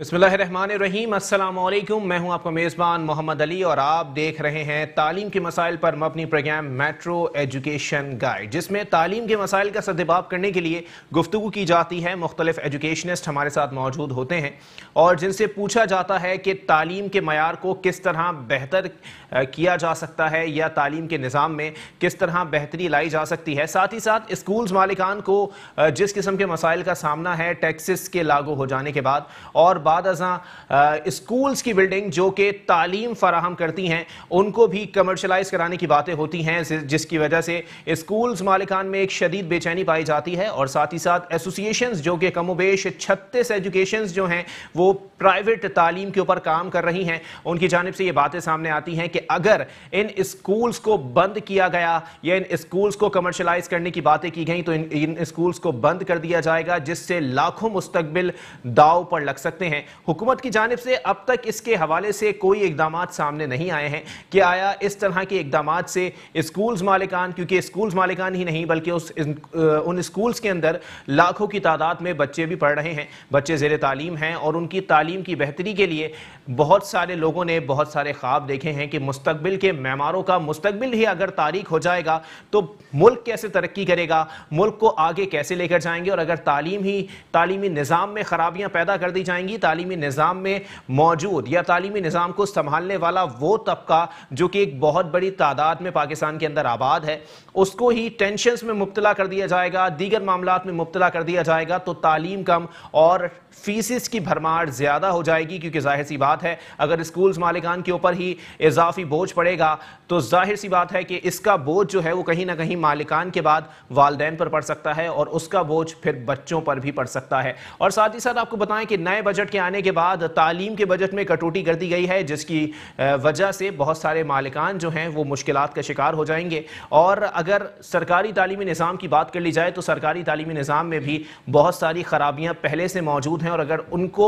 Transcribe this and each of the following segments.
बसमीम अल्लाम मैं हूं आपका मेज़बान मोहम्मद अली और आप देख रहे हैं तालीम के मसाइल पर मबनी प्रोग्राम मेट्रो एजुकेशन गाइड जिसमें तालीम के मसाइल का सदबाब करने के लिए गुफ्तु की जाती है मुख्तलिफ एजुकेशनिस्ट हमारे साथ मौजूद होते हैं और जिनसे पूछा जाता है कि तालीम के मैार को किस तरह बेहतर किया जा सकता है या तालीम के निज़ाम में किस तरह बेहतरी लाई जा सकती है साथ ही साथ स्कूल्स मालिकान को जिस किस्म के मसाइल का सामना है टैक्सेस के लागू हो जाने के बाद और बाद स्कूल्स की बिल्डिंग जो कि तालीम फराहम करती हैं उनको भी कमर्शलाइज कराने की बातें होती हैं जिसकी वजह से स्कूल्स मालिकान में एक शदीद बेचैनी पाई जाती है और साथ ही साथ एसोसिएशन जो कि कमोबेश छत्तीस एजुकेशन जो हैं वो प्राइवेट तालीम के ऊपर काम कर रही हैं उनकी जानब से ये बातें सामने आती हैं कि अगर इन स्कूल्स को बंद किया गया या इन स्कूल्स को कमर्शलाइज करने की बातें की गई तो इन, इन स्कूल्स को बंद कर दिया जाएगा जिससे लाखों मुस्तबिल दाव पर लग सकते हैं हैं हुकूमत की जानब से अब तक इसके हवाले से कोई इकदाम सामने नहीं आए हैं कि आया इस तरह के इकदाम से स्कूल्स मालिकान क्योंकि स्कूल्स मालिकान ही नहीं बल्कि उस उन स्कूल्स के अंदर लाखों की तादाद में बच्चे भी पढ़ रहे हैं बच्चे ज़ेर तालीम हैं और उनकी तालीम की बेहतरी के लिए बहुत सारे लोगों ने बहुत सारे ख्वाब देखे हैं कि मुस्तबिल के मैमारों का मुस्तबिल ही अगर तारीख हो जाएगा तो मुल्क कैसे तरक्की करेगा मुल्क को आगे कैसे लेकर जाएंगे और अगर तालीम ही तालीमी निज़ाम में ख़राबियाँ पैदा कर दी जाएंगी तालीमी निज़ाम में मौजूद या तालीमी निज़ाम को संभालने वाला वो तबका जो कि एक बहुत बड़ी तादाद में पाकिस्तान के अंदर आबाद है उसको ही टेंशन में मुबतला कर दिया जाएगा दीगर मामला में मुबतला कर दिया जाएगा तो तालीम कम और फीसिस की भरमार ज़्यादा हो जाएगी क्योंकि जाहिर सी बात है अगर स्कूल्स मालिकान के ऊपर ही इजाफी बोझ पड़ेगा तो जाहिर सी बात है कि इसका बोझ जो है वो कहीं ना कहीं मालिकान के बाद वालदेन पर पड़ सकता है और उसका बोझ फिर बच्चों पर भी पड़ सकता है और साथ ही साथ आपको बताएं कि नए बजट के आने के बाद तालीम के बजट में कटौती कर दी गई है जिसकी वजह से बहुत सारे मालिकान जो हैं वो मुश्किल का शिकार हो जाएंगे और अगर सरकारी तालीमी निज़ाम की बात कर ली जाए तो सरकारी तालीमी निज़ाम में भी बहुत सारी खराबियाँ पहले से मौजूद हैं हैं और अगर उनको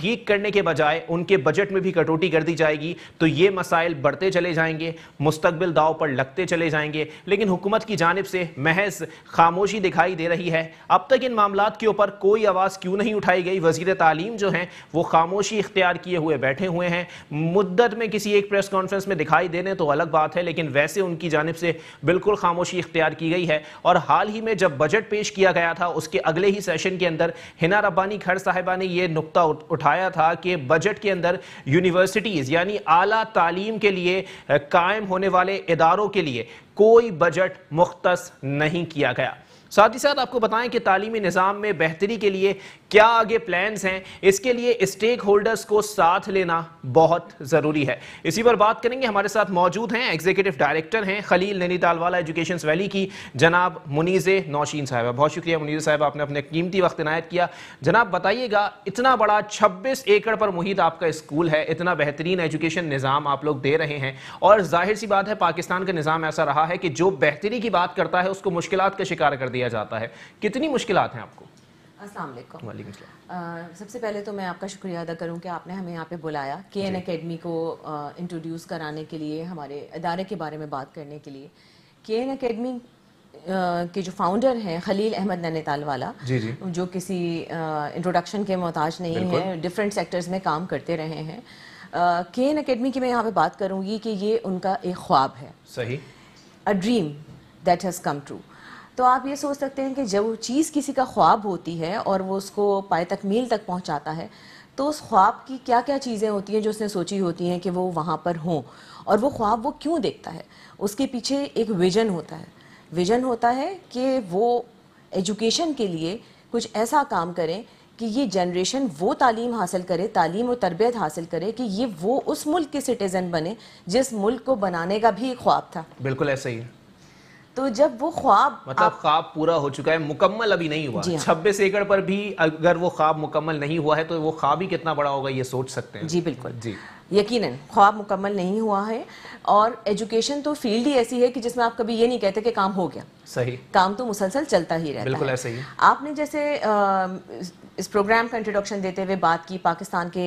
ठीक करने के बजाय उनके बजट में भी कटौती कर दी जाएगी तो ये मसाइल बढ़ते चले जाएंगे मुस्तबिल दाव पर लगते चले जाएंगे लेकिन हुकूमत की जानब से महज खामोशी दिखाई दे रही है अब तक इन मामला के ऊपर कोई आवाज़ क्यों नहीं उठाई गई वजीर तालीम जो हैं वो खामोशी इख्तियार किए हुए बैठे हुए हैं मुद्दत में किसी एक प्रेस कॉन्फ्रेंस में दिखाई देने तो अलग बात है लेकिन वैसे उनकी जानब से बिल्कुल खामोशी इख्तियार की गई है और हाल ही में जब बजट पेश किया गया था उसके अगले ही सेशन के अंदर हिना रब्बानी खड़ साहिबा ने यह नुकता उठाया था कि बजट के अंदर यूनिवर्सिटीज़ यानी आला तालीम के लिए कायम होने वाले इदारों के लिए कोई बजट मुख्त नहीं किया गया साथ ही साथ आपको बताएं कि तालीमी निज़ाम में बेहतरी के लिए क्या आगे प्लान्स हैं इसके लिए स्टेक होल्डर्स को साथ लेना बहुत ज़रूरी है इसी पर बात करेंगे हमारे साथ मौजूद हैं एग्जीक्यूटिव डायरेक्टर हैं खलील नैनीताल वाला एजुकेशन वैली की जनाब मुनीज़ नौशीन साहब बहुत शुक्रिया मुनीज़ साहब आपने अपने कीमती वक्त इनायत किया जनाब बताइएगा इतना बड़ा छब्बीस एकड़ पर मुहित आपका स्कूल है इतना बेहतरीन एजुकेशन निज़ाम आप लोग दे रहे हैं और जाहिर सी बात है पाकिस्तान का निज़ाम ऐसा रहा है कि जो बेहतरी की बात करता है उसको मुश्किल का शिकार कर दिया लिया जाता है कितनी मुश्किल हैं आपको अस्सलाम सबसे पहले तो मैं आपका शुक्रिया अदा करूं कि आपने हमें यहाँ पे बुलाया के एन अकेडमी को इंट्रोड्यूस कराने के लिए हमारे इदारे के बारे में बात करने के लिए के एन अकेडमी के जो फाउंडर हैं खलील अहमद नैनीताल वाला जी जी। जो किसी इंट्रोडक्शन के मोहताज नहीं है डिफरेंट सेक्टर्स में काम करते रहे हैं के एन अकेडमी की मैं यहाँ पे बात करूँगी कि ये उनका एक ख्वाब है सही a dream that has come true तो आप ये सोच सकते हैं कि जब वो चीज़ किसी का ख्वाब होती है और वो उसको पाए तकमील तक पहुँचाता है तो उस ख्वाब की क्या क्या चीज़ें होती हैं जो उसने सोची होती हैं कि वो वहाँ पर हों और वो ख्वाब वो क्यों देखता है उसके पीछे एक विजन होता है विजन होता है कि वो एजुकेशन के लिए कुछ ऐसा काम करें कि ये जनरेशन वो तालीम हासिल करे तालीम और तरबियत हासिल करे कि ये वो उस मुल्क के सिटीज़न बने जिस मुल्क को बनाने का भी एक ख्वाब था बिल्कुल ऐसा ही है तो जब वो ख्वाब मतलब आप... ख्वाब पूरा हो चुका है मुकम्मल अभी नहीं हुआ हाँ। छब्बीस हाँ। एकड़ पर भी अगर वो ख्वाब मुकम्मल नहीं हुआ है तो वो ख्वाब ही कितना बड़ा होगा ये सोच सकते हैं जी बिल्कुल जी यकीनन ख्वाब मुकम्मल नहीं हुआ है और एजुकेशन तो फील्ड ही ऐसी है कि जिसमें आप कभी ये नहीं कहते कि काम हो गया सही काम तो मुसलसल चलता ही रहता बिल्कुल है। ऐसे ही आपने जैसे इस प्रोग्राम का इंट्रोडक्शन देते हुए बात की पाकिस्तान के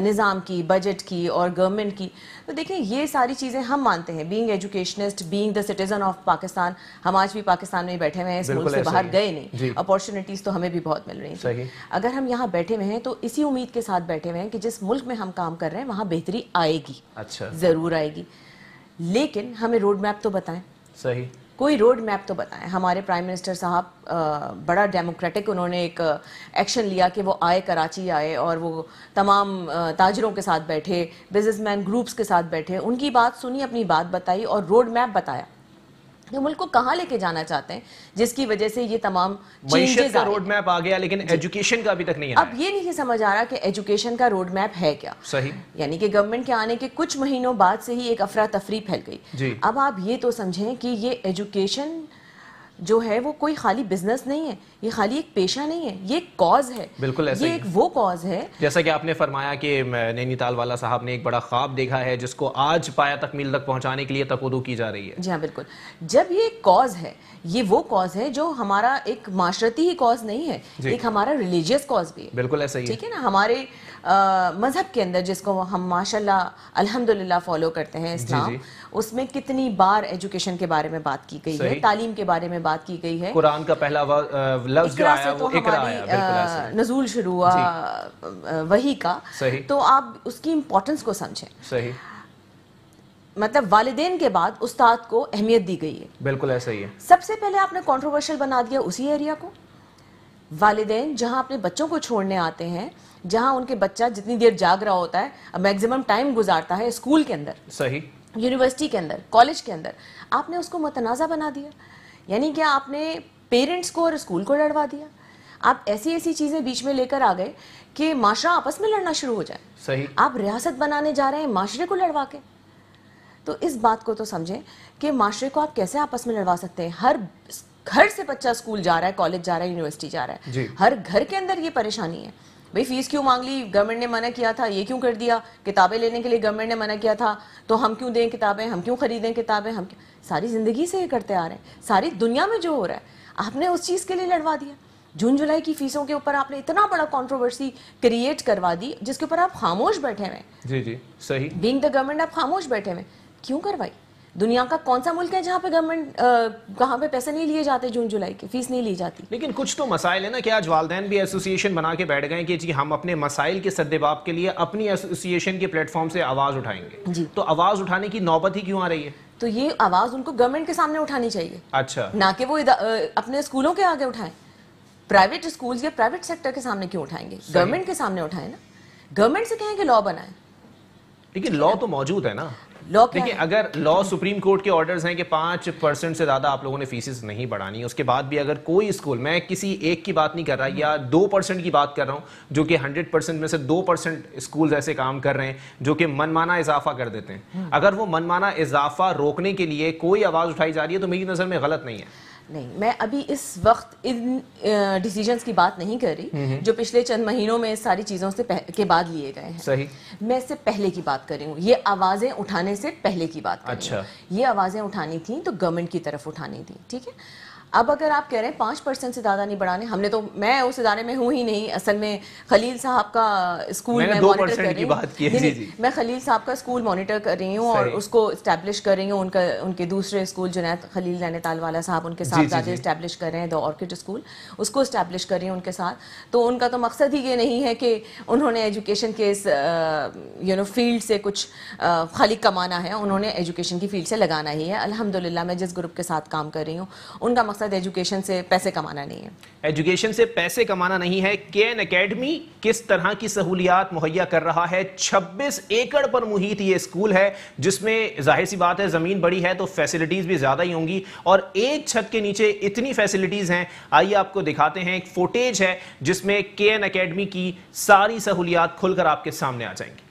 निज़ाम की बजट की और गवर्नमेंट की तो देखिए ये सारी चीज़ें हम मानते हैं being educationist being the citizen of Pakistan हम आज भी पाकिस्तान में बैठे हुए हैं इस मुल्क से बाहर गए नहीं अपॉर्चुनिटीज़ तो हमें भी बहुत मिल रही है अगर हम यहाँ बैठे हुए हैं तो इसी उम्मीद के साथ बैठे हुए हैं कि जिस मुल्क में हम काम कर रहे हैं वहाँ बेहतरी आएगी अच्छा ज़रूर आएगी लेकिन हमें रोड मैप तो बताएं सही कोई रोड मैप तो बताएं हमारे प्राइम मिनिस्टर साहब बड़ा डेमोक्रेटिक उन्होंने एक एक्शन लिया कि वो आए कराची आए और वो तमाम ताजरों के साथ बैठे बिजनेसमैन ग्रुप्स के साथ बैठे उनकी बात सुनी अपनी बात बताई और रोड मैप बताया ये मुल्क को कहाँ लेके जाना चाहते हैं जिसकी वजह से ये तमाम चेंजेस का रोड मैप आ गया लेकिन एजुकेशन का अभी तक नहीं अब ये नहीं समझ आ रहा कि एजुकेशन का रोड मैप है क्या सही यानी कि गवर्नमेंट के आने के कुछ महीनों बाद से ही एक अफरा तफरी फैल गई अब आप ये तो समझें कि ये एजुकेशन जो है वो कोई खाली बिजनेस नहीं है ये खाली एक पेशा नहीं है ये एक कॉज है बिल्कुल ऐसा ये एक वो कॉज है जैसा कि आपने फरमाया कि नैनीताल वाला साहब ने एक बड़ा ख्वाब देखा है जिसको आज पाया तकमील तक पहुंचाने के लिए तकोदो की जा रही है जी हाँ बिल्कुल जब ये एक कॉज है ये वो कॉज है जो हमारा एक माशरती ही कॉज नहीं है एक हमारा रिलीजियस कॉज भी है बिल्कुल ऐसा ही ठीक है ना हमारे मज़हब के अंदर जिसको हम माशाल्लाह अल्हम्दुलिल्लाह फॉलो करते हैं इस्लाम उसमें कितनी बार एजुकेशन के बारे में बात की गई है तालीम के बारे में बात की गई है कुरान का पहला लफ्ज आया तो वो आया नजूल शुरू हुआ वही का तो आप उसकी इम्पोर्टेंस को समझें मतलब वाले के बाद उस्ताद को अहमियत दी गई है बिल्कुल ऐसा ही है सबसे पहले आपने कंट्रोवर्शियल बना दिया उसी एरिया को वालदेन जहाँ अपने बच्चों को छोड़ने आते हैं जहाँ उनके बच्चा जितनी देर जाग रहा होता है मैक्सिमम टाइम गुजारता है स्कूल के अंदर सही यूनिवर्सिटी के अंदर कॉलेज के अंदर आपने उसको मतनाज़ा बना दिया यानी कि आपने पेरेंट्स को और स्कूल को लड़वा दिया आप ऐसी ऐसी चीज़ें बीच में लेकर आ गए कि माशरा आपस में लड़ना शुरू हो जाए सही आप रियासत बनाने जा रहे हैं माशरे को लड़वा के तो इस बात को तो समझें कि माशरे को आप कैसे आपस में लड़वा सकते हैं हर घर से बच्चा स्कूल जा रहा है कॉलेज जा रहा है यूनिवर्सिटी जा रहा है हर घर के अंदर ये परेशानी है भाई फीस क्यों मांग ली गवर्नमेंट ने मना किया था ये क्यों कर दिया किताबें लेने के लिए गवर्नमेंट ने मना किया था तो हम क्यों दें किताबें हम क्यों खरीदें किताबें हम सारी ज़िंदगी से ये करते आ रहे हैं सारी दुनिया में जो हो रहा है आपने उस चीज़ के लिए लड़वा दिया जून जुलाई की फीसों के ऊपर आपने इतना बड़ा कॉन्ट्रोवर्सी क्रिएट करवा दी जिसके ऊपर आप खामोश बैठे हुए जी जी सही बींग द गवर्नमेंट आप खामोश बैठे हुए क्यों करवाई दुनिया का कौन सा मुल्क है जहाँ पे गवर्नमेंट कहाँ पे पैसे नहीं लिए जाते जून जुलाई के फीस नहीं ली जाती लेकिन कुछ तो मसाइल है ना कि आज वालदे भी एसोसिएशन बना के बैठ गए कि जी हम अपने मसाइल के सद्देबाब के लिए अपनी एसोसिएशन के प्लेटफॉर्म से आवाज़ उठाएंगे जी तो आवाज़ उठाने की नौबत ही क्यों आ रही है तो ये आवाज़ उनको गवर्नमेंट के सामने उठानी चाहिए अच्छा ना कि वो अपने स्कूलों के आगे उठाएं प्राइवेट स्कूल या प्राइवेट सेक्टर के सामने क्यों उठाएंगे गवर्नमेंट के सामने उठाएं ना गवर्नमेंट से कहें कि लॉ बनाए लेकिन लॉ तो मौजूद है ना देखिए अगर लॉ सुप्रीम कोर्ट के ऑर्डर्स हैं कि पांच परसेंट से ज्यादा आप लोगों ने फीसिस नहीं बढ़ानी उसके बाद भी अगर कोई स्कूल मैं किसी एक की बात नहीं कर रहा या दो परसेंट की बात कर रहा हूं जो कि हंड्रेड परसेंट में से दो परसेंट स्कूल ऐसे काम कर रहे हैं जो कि मनमाना इजाफा कर देते हैं हम्म। अगर वो मनमाना इजाफा रोकने के लिए कोई आवाज उठाई जा रही है तो मेरी नजर में गलत नहीं है नहीं मैं अभी इस वक्त इन डिसीजंस की बात नहीं कर रही जो पिछले चंद महीनों में सारी चीज़ों से के बाद लिए गए हैं सही मैं इससे पहले की बात कर रही हूँ ये आवाज़ें उठाने से पहले की बात कर अच्छा ये आवाज़ें उठानी थी तो गवर्नमेंट की तरफ उठानी थी ठीक है अब अगर आप कह रहे हैं पाँच परसेंट से ज़्यादा नहीं बढ़ाने हमने तो मैं उस इदारे में हूँ ही नहीं असल में खलील साहब का स्कूल मैं मॉनिटर कर रही हूँ मैं खलील साहब का स्कूल मॉनिटर कर रही हूँ और उसको इस्टेब्लिश कर रही हूँ उनका उनके दूसरे स्कूल जुनैद खलील नैनीताल वाला साहब उनके साथ ज़्यादा इस्टेब्लिश कर रहे हैं द ऑर्किड स्कूल उसको इस्टेब्लिश कर रही हूँ उनके साथ तो उनका तो मकसद ही ये नहीं है कि उन्होंने एजुकेशन के इस यू नो फील्ड से कुछ खाली कमाना है उन्होंने एजुकेशन की फील्ड से लगाना ही है अलहमदिल्ला मैं जिस ग्रुप के साथ काम कर रही हूँ उनका मकसद मकसद एजुकेशन से पैसे कमाना नहीं है एजुकेशन से पैसे कमाना नहीं है के एन अकेडमी किस तरह की सहूलियात मुहैया कर रहा है 26 एकड़ पर मुहित ये स्कूल है जिसमें जाहिर सी बात है ज़मीन बड़ी है तो फैसिलिटीज़ भी ज़्यादा ही होंगी और एक छत के नीचे इतनी फैसिलिटीज़ हैं आइए आपको दिखाते हैं एक फोटेज है जिसमें के एन अकेडमी की सारी सहूलियात खुलकर आपके सामने आ जाएंगी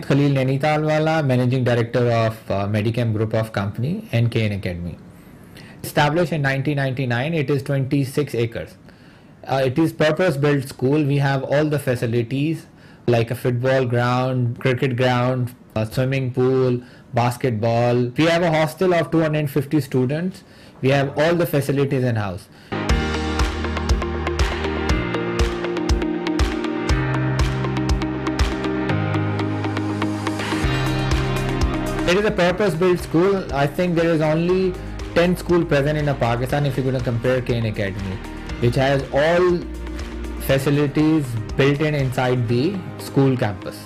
Junaid Khalil Nenitalwala, Managing Director of uh, Medicam Group of Company and KN Academy. Established in 1999, it is 26 acres. Uh, it is purpose-built school. We have all the facilities like a football ground, cricket ground, a swimming pool, basketball. We have a hostel of 250 students. We have all the facilities in house. is a purpose-built school. I think there is only 10 school present in Pakistan if you're going to compare Kane Academy, which has all facilities built in inside the school campus.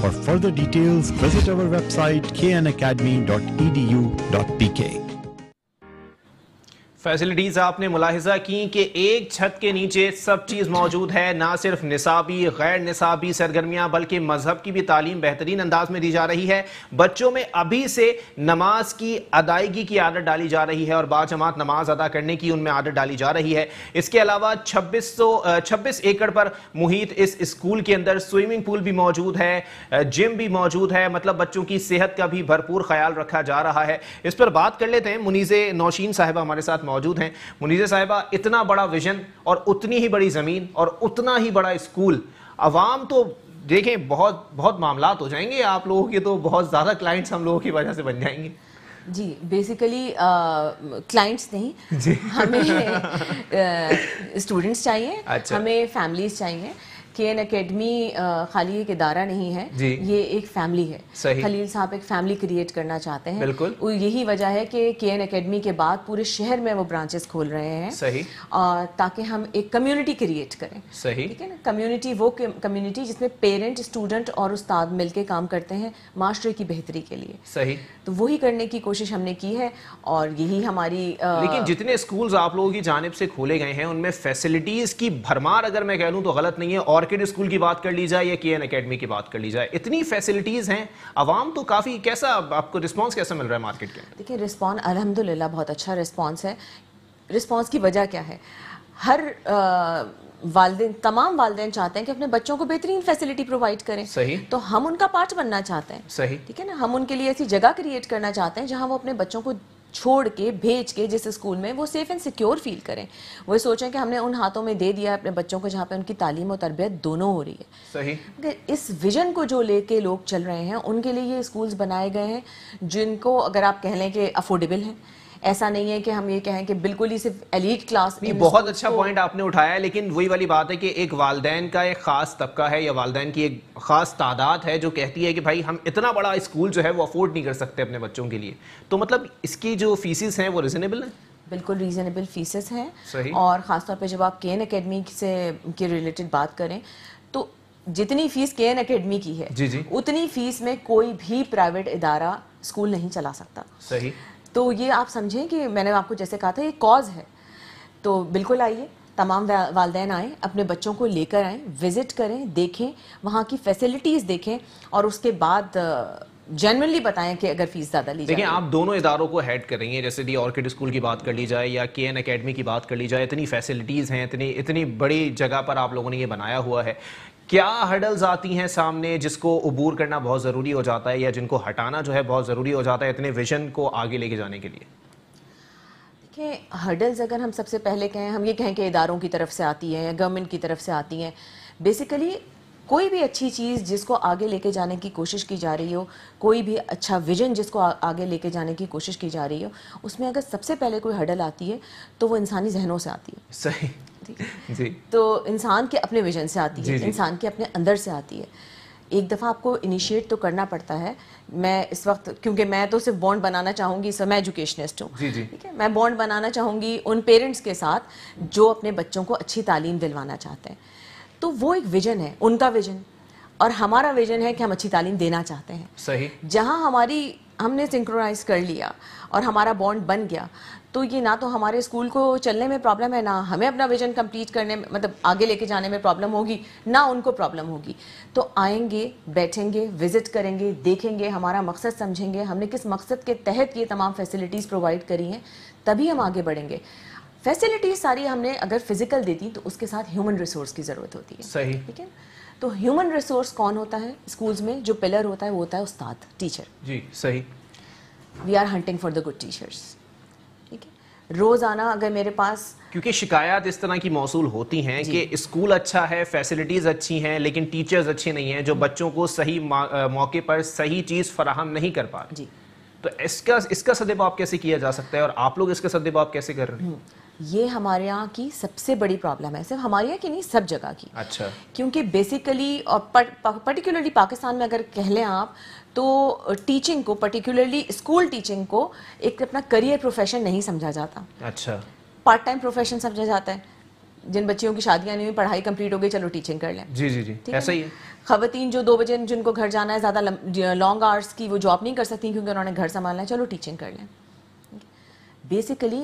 For further details, visit our website knacademy.edu.pk. Facilities आपने मुलाहिजा की कि एक छत के नीचे सब चीज़ मौजूद है ना सिर्फ निसाबी गैर निसाबी सरगर्मियाँ बल्कि मजहब की भी तालीम बेहतरीन अंदाज में दी जा रही है बच्चों में अभी से नमाज की अदायगी की आदत डाली जा रही है और जमात नमाज अदा करने की उनमें आदत डाली जा रही है इसके अलावा छब्बीस सौ छब्बीस एकड़ पर मुहित इस स्कूल के अंदर स्विमिंग पूल भी मौजूद है जिम भी मौजूद है मतलब बच्चों की सेहत का भी भरपूर ख्याल रखा जा रहा है इस पर बात कर लेते हैं मुनीज़ नौशीन साहब हमारे साथ मौजूद हैं मुनीज़ साहिबा इतना बड़ा विजन और उतनी ही बड़ी ज़मीन और उतना ही बड़ा स्कूल अवाम तो देखें बहुत बहुत मामला हो जाएंगे आप लोगों के तो बहुत ज़्यादा क्लाइंट्स हम लोगों की वजह से बन जाएंगे जी बेसिकली क्लाइंट्स नहीं हमें स्टूडेंट्स चाहिए अच्छा। हमें फैमिलीज चाहिए के एन अकेडमी खाली एक इदारा नहीं है ये एक फैमिली है खलील साहब एक फैमिली क्रिएट करना चाहते हैं बिल्कुल यही वजह है कि के एन अकेडमी के बाद पूरे शहर में वो ब्रांचेस खोल रहे हैं सही और ताकि हम एक कम्युनिटी क्रिएट करें सही ठीक है ना कम्युनिटी वो कम्युनिटी जिसमें पेरेंट स्टूडेंट और उस्ताद मिलकर काम करते हैं मास्टर की बेहतरी के लिए सही तो वही करने की कोशिश हमने की है और यही हमारी लेकिन जितने स्कूल आप लोगों की जानब से खोले गए हैं उनमें फैसिलिटीज की भरमार अगर मैं कह लूँ तो गलत नहीं है और मार्केट स्कूल की बात कर ली जाए या के एन अकेडमी की बात कर ली जाए इतनी फैसिलिटीज़ हैं आवाम तो काफ़ी कैसा आपको रिस्पॉन्स कैसा मिल रहा है मार्केट के देखिए रिस्पॉन्स अलहमदिल्ला बहुत अच्छा रिस्पॉन्स है रिस्पॉन्स की वजह क्या है हर वालदे तमाम वालदे चाहते हैं कि अपने बच्चों को बेहतरीन फैसिलिटी प्रोवाइड करें सही तो हम उनका पार्ट बनना चाहते हैं सही ठीक है ना हम उनके लिए ऐसी जगह क्रिएट करना चाहते हैं जहां वो अपने बच्चों को छोड़ के भेज के जिस स्कूल में वो सेफ़ एंड सिक्योर फील करें वो सोचें कि हमने उन हाथों में दे दिया है अपने बच्चों को जहाँ पे उनकी तालीम और तरबियत दोनों हो रही है सही इस विजन को जो लेके लोग चल रहे हैं उनके लिए ये स्कूल्स बनाए गए हैं जिनको अगर आप कह लें कि अफोर्डेबल हैं ऐसा नहीं है कि हम ये कहें कि बिल्कुल ही सिर्फ एलिट क्लास नहीं बहुत अच्छा पॉइंट आपने उठाया है लेकिन वही वाली बात है कि एक वालदेन का एक ख़ास तबका है या वालदेन की एक ख़ास तादाद है जो कहती है कि भाई हम इतना बड़ा स्कूल जो है वो अफोर्ड नहीं कर सकते अपने बच्चों के लिए तो मतलब इसकी जो फीसिस हैं वो रिजनेबल है बिल्कुल रीज़नेबल फीसेस हैं और ख़ासतौर पर जब आप के एन अकेडमी से के रिलेटेड बात करें तो जितनी फीस के एन अकेडमी की है जी जी। उतनी फीस में कोई भी प्राइवेट इदारा स्कूल नहीं चला सकता सही तो ये आप समझें कि मैंने आपको जैसे कहा था ये कॉज है तो बिल्कुल आइए तमाम वालदेन आएँ अपने बच्चों को लेकर आएँ विज़िट करें देखें वहाँ की फैसिलिटीज़ देखें और उसके बाद जनरली बताएं कि अगर फीस ज़्यादा ली देखिए आप दोनों इदारों को हेड कर रही हैं जैसे डी ऑर्किड स्कूल की बात कर ली जाए या के एन अकेडमी की बात कर ली जाए इतनी फैसिलिटीज़ हैं इतनी इतनी बड़ी जगह पर आप लोगों ने ये बनाया हुआ है क्या हर्डल्स आती हैं सामने जिसको उबूर करना बहुत ज़रूरी हो जाता है या जिनको हटाना जो है बहुत ज़रूरी हो जाता है इतने विजन को आगे लेके जाने के लिए देखिए हर्डल्स अगर हम सबसे पहले कहें हम ये कहें कि इदारों की तरफ से आती हैं या गवर्नमेंट की तरफ से आती हैं बेसिकली कोई भी अच्छी चीज़ जिसको आगे लेके जाने की कोशिश की जा रही हो कोई भी अच्छा विजन जिसको आगे लेके जाने की कोशिश की जा रही हो उसमें अगर सबसे पहले कोई हडल आती है तो वो इंसानी जहनों से आती है सही होती जी तो इंसान के अपने विजन से आती है इंसान के अपने अंदर से आती है एक दफ़ा आपको इनिशिएट तो करना पड़ता है मैं इस वक्त क्योंकि मैं तो सिर्फ बॉन्ड बनाना चाहूँगी इस मैं एजुकेशनिस्ट हूँ ठीक है मैं बॉन्ड बनाना चाहूँगी उन पेरेंट्स के साथ जो अपने बच्चों को अच्छी तालीम दिलवाना चाहते हैं तो वो एक विजन है उनका विजन और हमारा विजन है कि हम अच्छी तालीम देना चाहते हैं सही जहाँ हमारी हमने सिंक्रोनाइज कर लिया और हमारा बॉन्ड बन गया तो ये ना तो हमारे स्कूल को चलने में प्रॉब्लम है ना हमें अपना विजन कंप्लीट करने में मतलब आगे लेके जाने में प्रॉब्लम होगी ना उनको प्रॉब्लम होगी तो आएंगे बैठेंगे विजिट करेंगे देखेंगे हमारा मकसद समझेंगे हमने किस मकसद के तहत ये तमाम फैसिलिटीज़ प्रोवाइड करी हैं तभी हम आगे बढ़ेंगे फैसिलिटीज़ सारी हमने अगर फिजिकल देती तो उसके साथ ह्यूमन रिसोर्स की ज़रूरत होती है सही ठीक है तो ह्यूमन रिसोर्स कौन होता है स्कूल्स में जो पिलर होता है वो होता है उस्ताद टीचर जी सही we are hunting for the good teachers रोज़ाना अगर मेरे पास क्योंकि शिकायत इस तरह की मौसू होती हैं कि स्कूल अच्छा है फैसिलिटीज़ अच्छी हैं लेकिन टीचर्स अच्छे नहीं हैं जो बच्चों को सही मौके पर सही चीज़ फराहम नहीं कर पा रही तो इसका इसका आप कैसे किया जा सकता है और आप लोग इसका आप कैसे कर रहे हैं हम्म। ये हमारे यहाँ की सबसे बड़ी प्रॉब्लम है सिर्फ हमारे यहाँ की नहीं सब जगह की अच्छा क्योंकि बेसिकली और पर्टिकुलरली पाकिस्तान में अगर कह लें आप तो टीचिंग को पर्टिकुलरली स्कूल टीचिंग को एक अपना करियर प्रोफेशन नहीं समझा जाता अच्छा पार्ट टाइम प्रोफेशन समझा जाता है जिन बच्चियों की शादियां नहीं हुई पढ़ाई कंप्लीट हो गई चलो टीचिंग कर लें जी जी जी ऐसा ही है खातन जो दो बजे जिनको घर जाना है ज़्यादा लॉन्ग आवर्स की वो जॉब नहीं कर सकती क्योंकि उन्होंने घर संभालना है चलो टीचिंग कर लें basically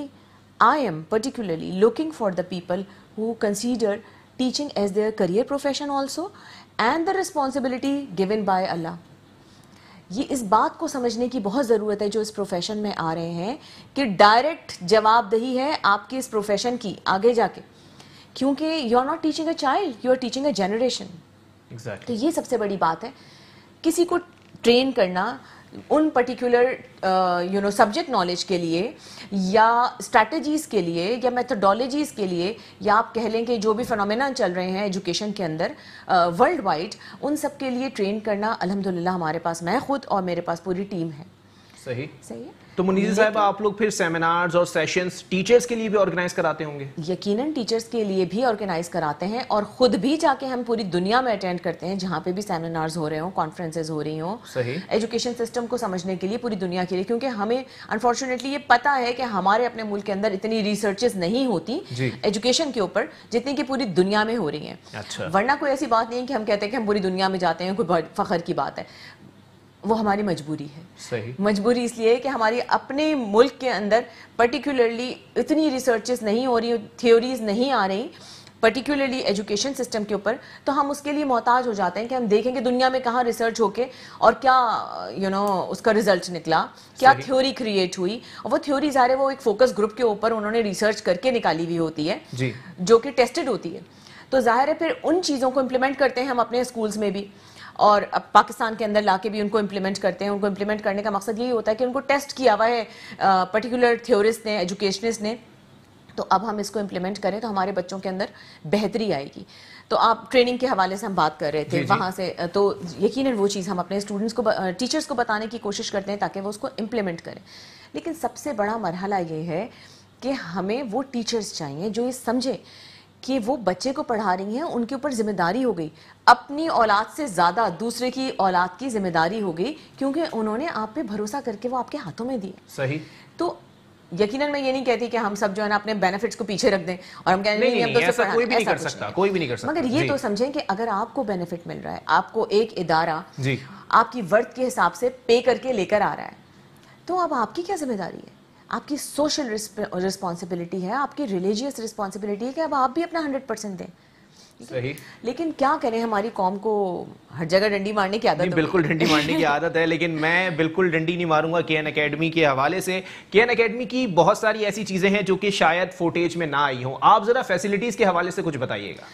I am particularly looking for the people who consider teaching as their career profession also and the responsibility given by Allah. ये इस बात को समझने की बहुत ज़रूरत है जो इस प्रोफेशन में आ रहे हैं कि डायरेक्ट जवाबदही है आपकी इस प्रोफेशन की आगे जाके क्योंकि you are not teaching a child you are teaching a generation तो ये सबसे बड़ी बात है किसी को ट्रेन करना उन particular you know subject knowledge के लिए या स्ट्रैटेजीज़ के लिए या मेथडोलॉजीज़ के लिए या आप कह लें कि जो भी फिनोमेना चल रहे हैं एजुकेशन के अंदर वर्ल्ड uh, वाइड उन सब के लिए ट्रेन करना अलहमदिल्ला हमारे पास मैं खुद और मेरे पास पूरी टीम है सही सही है तो मुनीजी साहब आप लोग फिर सेमिनार्स और सेशंस टीचर्स के लिए भी ऑर्गेनाइज कराते होंगे यकीनन टीचर्स के लिए भी ऑर्गेनाइज कराते हैं और खुद भी जाके हम पूरी दुनिया में अटेंड करते हैं जहाँ पे भी सेमिनार्स हो रहे हो कॉन्फ्रेंसेज हो रही हो एजुकेशन सिस्टम को समझने के लिए पूरी दुनिया के लिए क्योंकि हमें अनफॉर्चुनेटली ये पता है कि हमारे अपने मुल्क के अंदर इतनी रिसर्चेस नहीं होती एजुकेशन के ऊपर जितनी की पूरी दुनिया में हो रही है अच्छा। वरना कोई ऐसी बात नहीं है कि हम कहते हैं कि हम पूरी दुनिया में जाते हैं कोई फखर की बात है वो हमारी मजबूरी है सही मजबूरी इसलिए है कि हमारी अपने मुल्क के अंदर पर्टिकुलरली इतनी रिसर्चेस नहीं हो रही थ्योरीज नहीं आ रही पर्टिकुलरली एजुकेशन सिस्टम के ऊपर तो हम उसके लिए मोहताज हो जाते हैं कि हम देखेंगे दुनिया में कहाँ रिसर्च होके और क्या यू you नो know, उसका रिजल्ट निकला क्या थ्योरी क्रिएट हुई और वो थ्योरी ज़ाहिर वो एक फोकस ग्रुप के ऊपर उन्होंने रिसर्च करके निकाली हुई होती है जी। जो कि टेस्टेड होती है तो ज़ाहिर है फिर उन चीज़ों को इम्प्लीमेंट करते हैं हम अपने स्कूल्स में भी और अब पाकिस्तान के अंदर ला के भी उनको इम्प्लीमेंट करते हैं उनको इम्प्लीमेंट करने का मकसद यही होता है कि उनको टेस्ट किया हुआ है पर्टिकुलर थ्योरिस्ट ने एजुकेशनिस्ट ने तो अब हम इसको इम्प्लीमेंट करें तो हमारे बच्चों के अंदर बेहतरी आएगी तो आप ट्रेनिंग के हवाले से हम बात कर रहे थे वहाँ से तो यकीन वो चीज़ हम अपने स्टूडेंट्स को टीचर्स को बताने की कोशिश करते हैं ताकि वो उसको इम्प्लीमेंट करें लेकिन सबसे बड़ा मरहला ये है कि हमें वो टीचर्स चाहिए जो ये समझें कि वो बच्चे को पढ़ा रही हैं उनके ऊपर जिम्मेदारी हो गई अपनी औलाद से ज़्यादा दूसरे की औलाद की जिम्मेदारी हो गई क्योंकि उन्होंने आप पे भरोसा करके वो आपके हाथों में दिए सही तो यकीनन मैं ये नहीं कहती कि हम सब जो है ना अपने बेनिफिट्स को पीछे रख दें और हम कह रहे हैं तो कोई भी नहीं कर सकता कोई भी नहीं कर सकता मगर ये तो समझें कि अगर आपको बेनिफिट मिल रहा है आपको एक इदारा आपकी वर्थ के हिसाब से पे करके लेकर आ रहा है तो अब आपकी क्या जिम्मेदारी है आपकी सोशल रिस्पॉन्सिबिलिटी है आपकी रिलीजियस रिस्पॉन्सिबिलिटी है कि अब आप भी अपना हंड्रेड परसेंट दें सही लेकिन क्या करें हमारी कौम को हर जगह डंडी मारने की आदत बिल्कुल डंडी मारने की आदत है लेकिन मैं बिल्कुल डंडी नहीं मारूंगा के एन अकेडमी के हवाले से के एन अकेडमी की बहुत सारी ऐसी चीज़ें हैं जो कि शायद फोटेज में ना आई हो आप ज़रा फैसिलिटीज़ के हवाले से कुछ बताइएगा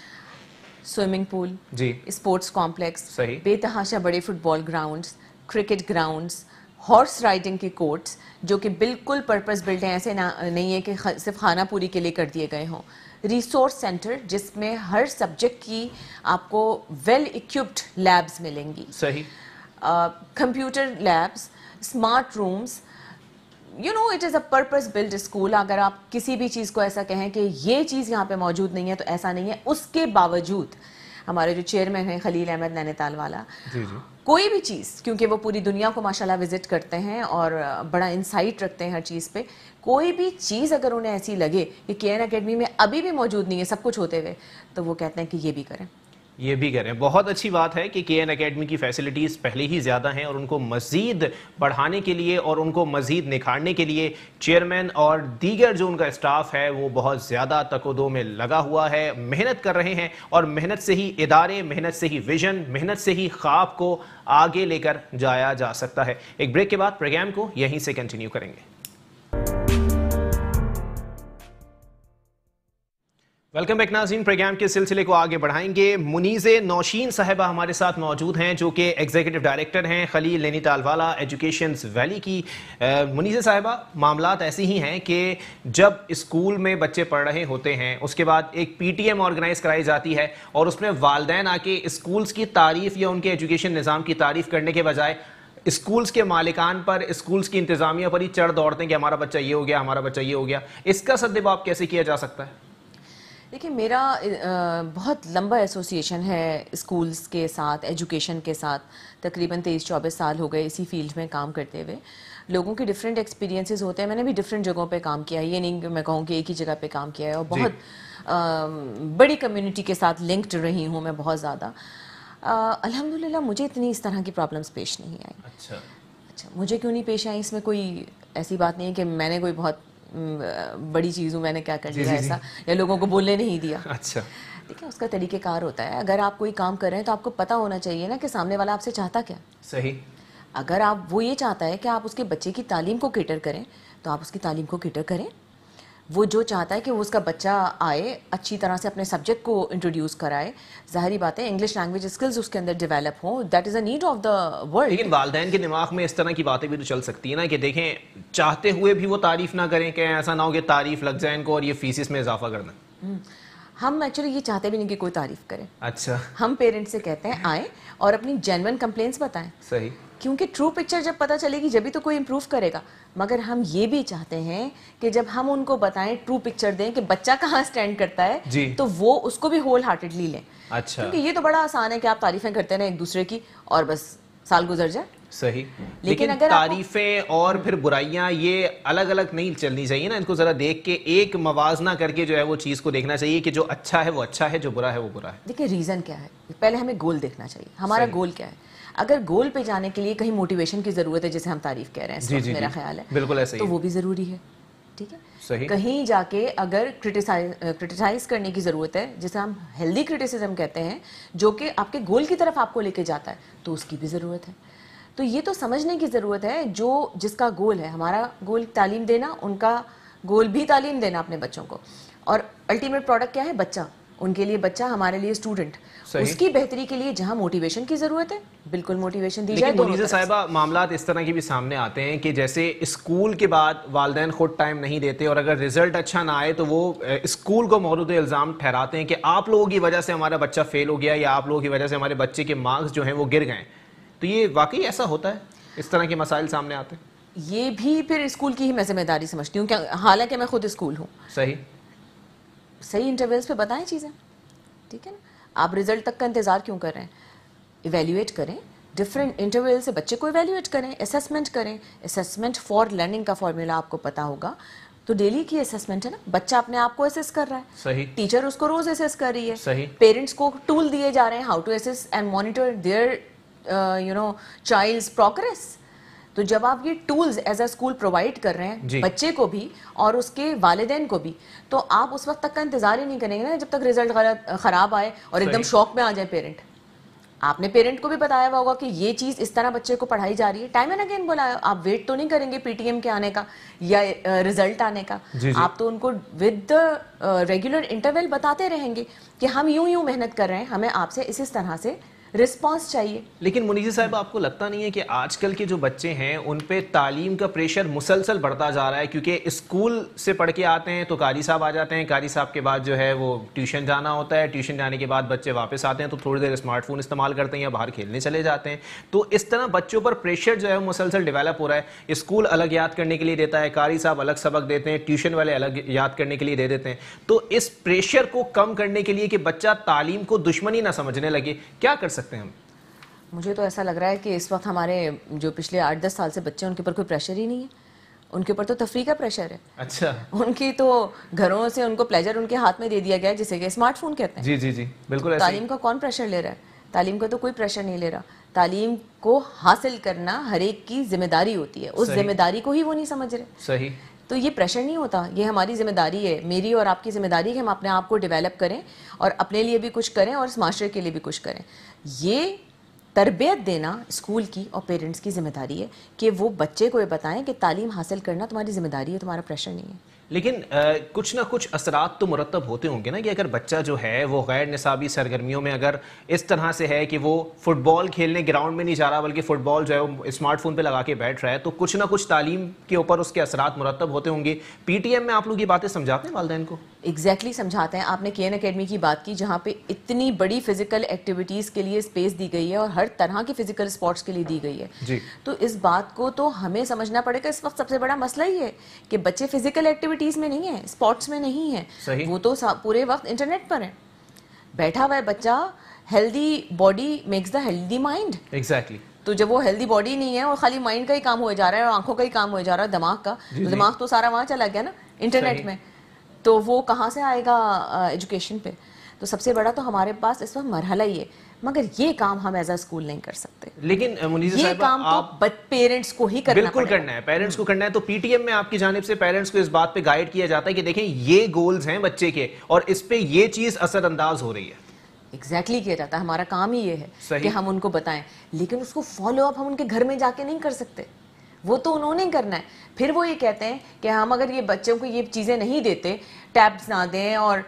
स्विमिंग पूल जी स्पोर्ट्स कॉम्प्लेक्स सही बेतहाशा बड़े football grounds cricket grounds horse riding के कोर्ट्स जो कि बिल्कुल पर्पस बिल्ड हैं ऐसे ना नहीं है कि सिर्फ खाना पूरी के लिए कर दिए गए हों रिसोर्स सेंटर जिसमें हर सब्जेक्ट की आपको वेल इक्विप्ड लैब्स मिलेंगी सही computer labs smart rooms you know it is a purpose build school अगर आप किसी भी चीज़ को ऐसा कहें कि ये चीज़ यहाँ पे मौजूद नहीं है तो ऐसा नहीं है उसके बावजूद हमारे जो चेयरमैन हैं खलील अहमद नैनीताल वाला जी जी कोई भी चीज़ क्योंकि वो पूरी दुनिया को माशाल्लाह विज़िट करते हैं और बड़ा इंसाइट रखते हैं हर चीज़ पे कोई भी चीज़ अगर उन्हें ऐसी लगे कि के एन अकेडमी में अभी भी मौजूद नहीं है सब कुछ होते हुए तो वो कहते हैं कि ये भी करें ये भी कह रहे हैं बहुत अच्छी बात है कि के एन अकेडमी की फैसिलिटीज़ पहले ही ज़्यादा हैं और उनको मज़ीद बढ़ाने के लिए और उनको मज़ीद निखारने के लिए चेयरमैन और दीगर जो उनका स्टाफ है वो बहुत ज़्यादा तकोदो में लगा हुआ है मेहनत कर रहे हैं और मेहनत से ही इदारे मेहनत से ही विजन मेहनत से ही ख्वाब को आगे लेकर जाया जा सकता है एक ब्रेक के बाद प्रोग्राम को यहीं से कंटिन्यू करेंगे वेलकम बैक नाजीन प्रोग्राम के सिलसिले को आगे बढ़ाएंगे मुनीज़ नौशीन साहिबा हमारे साथ मौजूद हैं जो कि एग्जीक्यूटिव डायरेक्टर हैं खलील लेनी तालवाला एजुकेशन वैली की मुनीज़ साहबा मामला ऐसे ही हैं कि जब स्कूल में बच्चे पढ़ रहे होते हैं उसके बाद एक पी टी एम ऑर्गेनाइज कराई जाती है और उसमें वालदेन आके स्कूल्स की तारीफ़ या उनके एजुकेशन निज़ाम की तारीफ़ करने के बजाय स्कूल्स के मालिकान पर स्कूल्स की इंतज़ामिया पर ही चढ़ दौड़ते हैं कि हमारा बच्चा ये हो गया हमारा बच्चा ये हो गया इसका सदबाब कैसे किया जा सकता है देखिए मेरा बहुत लंबा एसोसिएशन है स्कूल्स के साथ एजुकेशन के साथ तकरीबन तेईस चौबीस साल हो गए इसी फील्ड में काम करते हुए लोगों के डिफरेंट एक्सपीरियंसेस होते हैं मैंने भी डिफरेंट जगहों पे काम किया है ये नहीं मैं कहूँ कि एक ही जगह पे काम किया है और बहुत आ, बड़ी कम्युनिटी के साथ लिंक्ड रही हूँ मैं बहुत ज़्यादा अलहमदिल्ला मुझे इतनी इस तरह की प्रॉब्लम्स पेश नहीं आई अच्छा अच्छा मुझे क्यों नहीं पेश आई इसमें कोई ऐसी बात नहीं है कि मैंने कोई बहुत बड़ी चीज़ हूँ मैंने क्या कर दिया ऐसा या लोगों को बोलने नहीं दिया अच्छा देखिए उसका तरीक़ेकार होता है अगर आप कोई काम कर रहे हैं तो आपको पता होना चाहिए ना कि सामने वाला आपसे चाहता क्या सही अगर आप वो ये चाहता है कि आप उसके बच्चे की तालीम को केटर करें तो आप उसकी तालीम को केटर करें वो जो चाहता है कि वो उसका बच्चा आए अच्छी तरह से अपने सब्जेक्ट को इंट्रोड्यूस कराए जाहरी बात है इंग्लिश लैंग्वेज स्किल्स उसके अंदर डेवलप हो that is a need of the world लेकिन वालदे के दिमाग में इस तरह की बातें भी तो चल सकती है ना कि देखें चाहते हुए भी वो तारीफ ना करें कि ऐसा ना हो कि तारीफ लग जाए इनको और ये फीसिस में इजाफा करना हम्म। हम एक्चुअली ये चाहते भी नहीं कि कोई तारीफ करें अच्छा हम पेरेंट्स से कहते हैं आए और अपनी जेनवन कंप्लेन बताएं सही क्योंकि ट्रू पिक्चर जब पता चलेगी जब भी तो कोई इम्प्रूव करेगा मगर हम ये भी चाहते हैं कि जब हम उनको बताएं ट्रू पिक्चर दें कि बच्चा कहाँ स्टैंड करता है तो वो उसको भी होल हार्टेडली लें अच्छा क्योंकि ये तो बड़ा आसान है कि आप तारीफें करते रहें एक दूसरे की और बस साल गुजर जाए सही लेकिन, लेकिन अगर तारीफें और फिर बुराइयां ये अलग अलग नहीं चलनी चाहिए ना इनको जरा देख के एक मवाजना करके जो है वो चीज को देखना चाहिए कि जो अच्छा है वो अच्छा है जो बुरा है वो बुरा है देखिए रीजन क्या है पहले हमें गोल देखना चाहिए हमारा गोल क्या है अगर गोल पे जाने के लिए कहीं मोटिवेशन की ज़रूरत है जैसे हम तारीफ कह रहे हैं जी, जी, मेरा ख्याल है बिल्कुल ऐसे तो वो भी ज़रूरी है ठीक है सही कहीं जाके अगर क्रिटिसाइज क्रिटिसाइज करने की ज़रूरत है जिसे हम हेल्दी क्रिटिसिज्म कहते हैं जो कि आपके गोल की तरफ आपको लेके जाता है तो उसकी भी ज़रूरत है तो ये तो समझने की ज़रूरत है जो जिसका गोल है हमारा गोल तालीम देना उनका गोल भी तालीम देना अपने बच्चों को और अल्टीमेट प्रोडक्ट क्या है बच्चा उनके लिए बच्चा हमारे लिए स्टूडेंट उसकी बेहतरी के लिए जहां मोटिवेशन की जरूरत है बिल्कुल मोटिवेशन दी जाए साहिबा मामला इस तरह के भी सामने आते हैं कि जैसे स्कूल के बाद वाले खुद टाइम नहीं देते और अगर रिजल्ट अच्छा ना आए तो वो स्कूल को मौरूद इल्ज़ाम ठहराते हैं कि आप लोगों की वजह से हमारा बच्चा फेल हो गया या आप लोगों की वजह से हमारे बच्चे के मार्क्स जो हैं वो गिर गए तो ये वाकई ऐसा होता है इस तरह के मसाइल सामने आते हैं ये भी फिर स्कूल की ही मैं जिम्मेदारी समझती हूँ हालांकि मैं खुद स्कूल हूँ सही सही इंटरवल्स पे बताएं चीज़ें ठीक है ना आप रिजल्ट तक का इंतज़ार क्यों कर रहे हैं इवेल्यूएट करें डिफरेंट इंटरवल से बच्चे को इवेल्यूएट करें असेसमेंट करें असेसमेंट फॉर लर्निंग का फॉर्मूला आपको पता होगा तो डेली की असेसमेंट है ना बच्चा अपने आप को असेस कर रहा है सही टीचर उसको रोज असेस कर रही है सही पेरेंट्स को टूल दिए जा रहे हैं how to assess and monitor their you know child progress तो जब आप ये tools as a school provide कर रहे हैं बच्चे को भी और उसके वालदेन को भी तो आप उस वक्त तक का इंतजार ही नहीं करेंगे ना जब तक रिजल्ट खराब आए और एकदम शौक में आ जाए पेरेंट आपने पेरेंट को भी बताया हुआ होगा कि ये चीज़ इस तरह बच्चे को पढ़ाई जा रही है टाइम एंड अगेन बोला आप वेट तो नहीं करेंगे पीटीएम के आने का या रिजल्ट आने का जी आप तो उनको विद द रेगुलर इंटरवल बताते रहेंगे कि हम यूं यूं मेहनत कर रहे हैं हमें आपसे इस इस तरह से रिस्पॉन्स चाहिए लेकिन मुनीजी साहब आपको लगता नहीं है कि आजकल के जो बच्चे हैं उन पर तालीम का प्रेशर मुसलसल बढ़ता जा रहा है क्योंकि स्कूल से पढ़ के आते हैं तो कारी साहब आ जाते हैं कारी साहब के बाद जो है वो ट्यूशन जाना होता है ट्यूशन जाने के बाद बच्चे वापस आते हैं तो थोड़ी देर स्मार्टफोन इस्तेमाल करते हैं या बाहर खेलने चले जाते हैं तो इस तरह बच्चों पर प्रेशर जो है मुसलसल डिवेलप हो रहा है स्कूल अलग याद करने के लिए देता है कारी साहब अलग सबक देते हैं ट्यूशन वाले अलग याद करने के लिए दे देते हैं तो इस प्रेशर को कम करने के लिए कि बच्चा तालीम को दुश्मनी ना समझने लगे क्या कर सकते सकते हैं हम मुझे तो ऐसा लग रहा है कि इस वक्त हमारे जो पिछले आठ दस साल से बच्चे उनके ऊपर कोई प्रेशर ही नहीं है उनके ऊपर तो तफरी का प्रेशर है अच्छा उनकी तो घरों से उनको प्लेजर उनके हाथ में दे दिया गया है जिसे कि स्मार्टफोन कहते हैं जी जी जी बिल्कुल तो तालीम का कौन प्रेशर ले रहा है तालीम का तो कोई प्रेशर नहीं ले रहा तालीम को हासिल करना हर एक की जिम्मेदारी होती है उस जिम्मेदारी को ही वो नहीं समझ रहे सही तो ये प्रेशर नहीं होता ये हमारी जिम्मेदारी है मेरी और आपकी जिम्मेदारी है कि हम अपने आप को डेवलप करें और अपने लिए भी कुछ करें और इस माशरे के लिए भी कुछ करें ये तरबियत देना स्कूल की और पेरेंट्स की जिम्मेदारी है कि वो बच्चे को ये बताएं कि तालीम हासिल करना तुम्हारी जिम्मेदारी है तुम्हारा प्रेशर नहीं है लेकिन आ, कुछ ना कुछ असरात तो मुरतब होते होंगे ना कि अगर बच्चा जो है वो गैर नसाबी सरगर्मियों में अगर इस तरह से है कि वो फुटबॉल खेलने ग्राउंड में नहीं जा रहा बल्कि फ़ुटबॉल जो है वो स्मार्टफोन पर लगा के बैठ रहा है तो कुछ ना कुछ तालीम के ऊपर उसके असरात मुरतब होते होंगे पी टी एम में आप लोग ये बातें समझाते हैं वालदेन को एग्जैक्टली exactly समझाते हैं आपने के एन अकेडमी की बात की जहाँ पे इतनी बड़ी फिजिकल एक्टिविटीज़ के लिए स्पेस दी गई है और हर तरह की फिजिकल स्पोर्ट्स के लिए दी गई है जी. तो इस बात को तो हमें समझना पड़ेगा इस वक्त सबसे बड़ा मसला ही है कि बच्चे फिजिकल एक्टिविटीज़ में नहीं है स्पोर्ट्स में नहीं है वो तो पूरे वक्त इंटरनेट पर है बैठा हुआ है बच्चा healthy body makes the healthy mind exactly तो जब वो हेल्दी बॉडी नहीं है और खाली माइंड का ही काम हो जा रहा है और आंखों का ही काम हो जा रहा है दिमाग का तो दिमाग तो सारा वहाँ चला गया ना इंटरनेट में तो वो कहाँ से आएगा एजुकेशन पे तो सबसे बड़ा तो हमारे पास इस वक्त मरहला ही है मगर ये काम हम एज अ स्कूल नहीं कर सकते लेकिन ये काम तो आप तो पेरेंट्स को ही करना बिल्कुल करना है पेरेंट्स को करना है तो पीटीएम में आपकी जानब से पेरेंट्स को इस बात पे गाइड किया जाता है कि देखें ये गोल्स हैं बच्चे के और इस पे ये चीज असरअंदाज हो रही है एग्जैक्टली exactly किया जाता है हमारा काम ही ये है कि हम उनको बताएं लेकिन उसको फॉलो अप हम उनके घर में जाके नहीं कर सकते वो तो उन्होंने करना है फिर वो ये कहते हैं कि हम अगर ये बच्चों को ये चीज़ें नहीं देते टैब्स ना दें और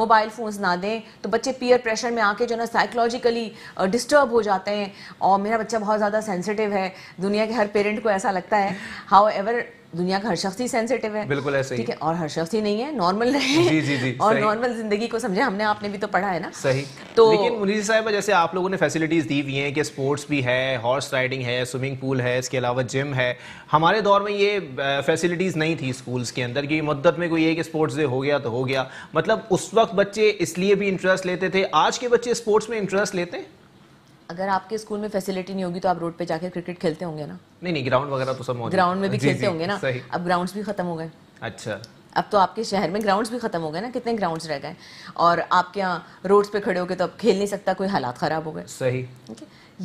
मोबाइल फ़ोन्स ना दें तो बच्चे पीयर प्रेशर में आके जो है ना साइकोलॉजिकली डिस्टर्ब हो जाते हैं और मेरा बच्चा बहुत ज़्यादा सेंसिटिव है दुनिया के हर पेरेंट को ऐसा लगता है हाउ एवर दुनिया का हर शख्स ही सेंसिटिव है बिल्कुल ऐसे ठीक है और हर शख्स ही नहीं है नॉर्मल रहे जी जी जी और नॉर्मल जिंदगी को समझे हमने आपने भी तो पढ़ा है ना सही तो लेकिन मुनीर साहब जैसे आप लोगों ने फैसिलिटीज दी हुई हैं कि स्पोर्ट्स भी है हॉर्स राइडिंग है स्विमिंग पूल है इसके अलावा जिम है हमारे दौर में ये फैसिलिटीज नहीं थी स्कूल्स के अंदर की मदद में कोई एक स्पोर्ट्स डे हो गया तो हो गया मतलब उस वक्त बच्चे इसलिए भी इंटरेस्ट लेते थे आज के बच्चे स्पोर्ट्स में इंटरेस्ट लेते हैं अगर आपके स्कूल में फैसिलिटी नहीं होगी तो आप रोड पे जाकर क्रिकेट खेलते होंगे ना नहीं नहीं ग्राउंड वगैरह तो सब मौजूद ग्राउंड में भी खेलते होंगे ना अब ग्राउंड्स भी खत्म हो गए अच्छा अब तो आपके शहर में ग्राउंड्स भी खत्म हो गए ना कितने ग्राउंड्स रह गए और आपके यहाँ रोड्स पे खड़े हो गए तो अब खेल नहीं सकता कोई हालात खराब हो गए सही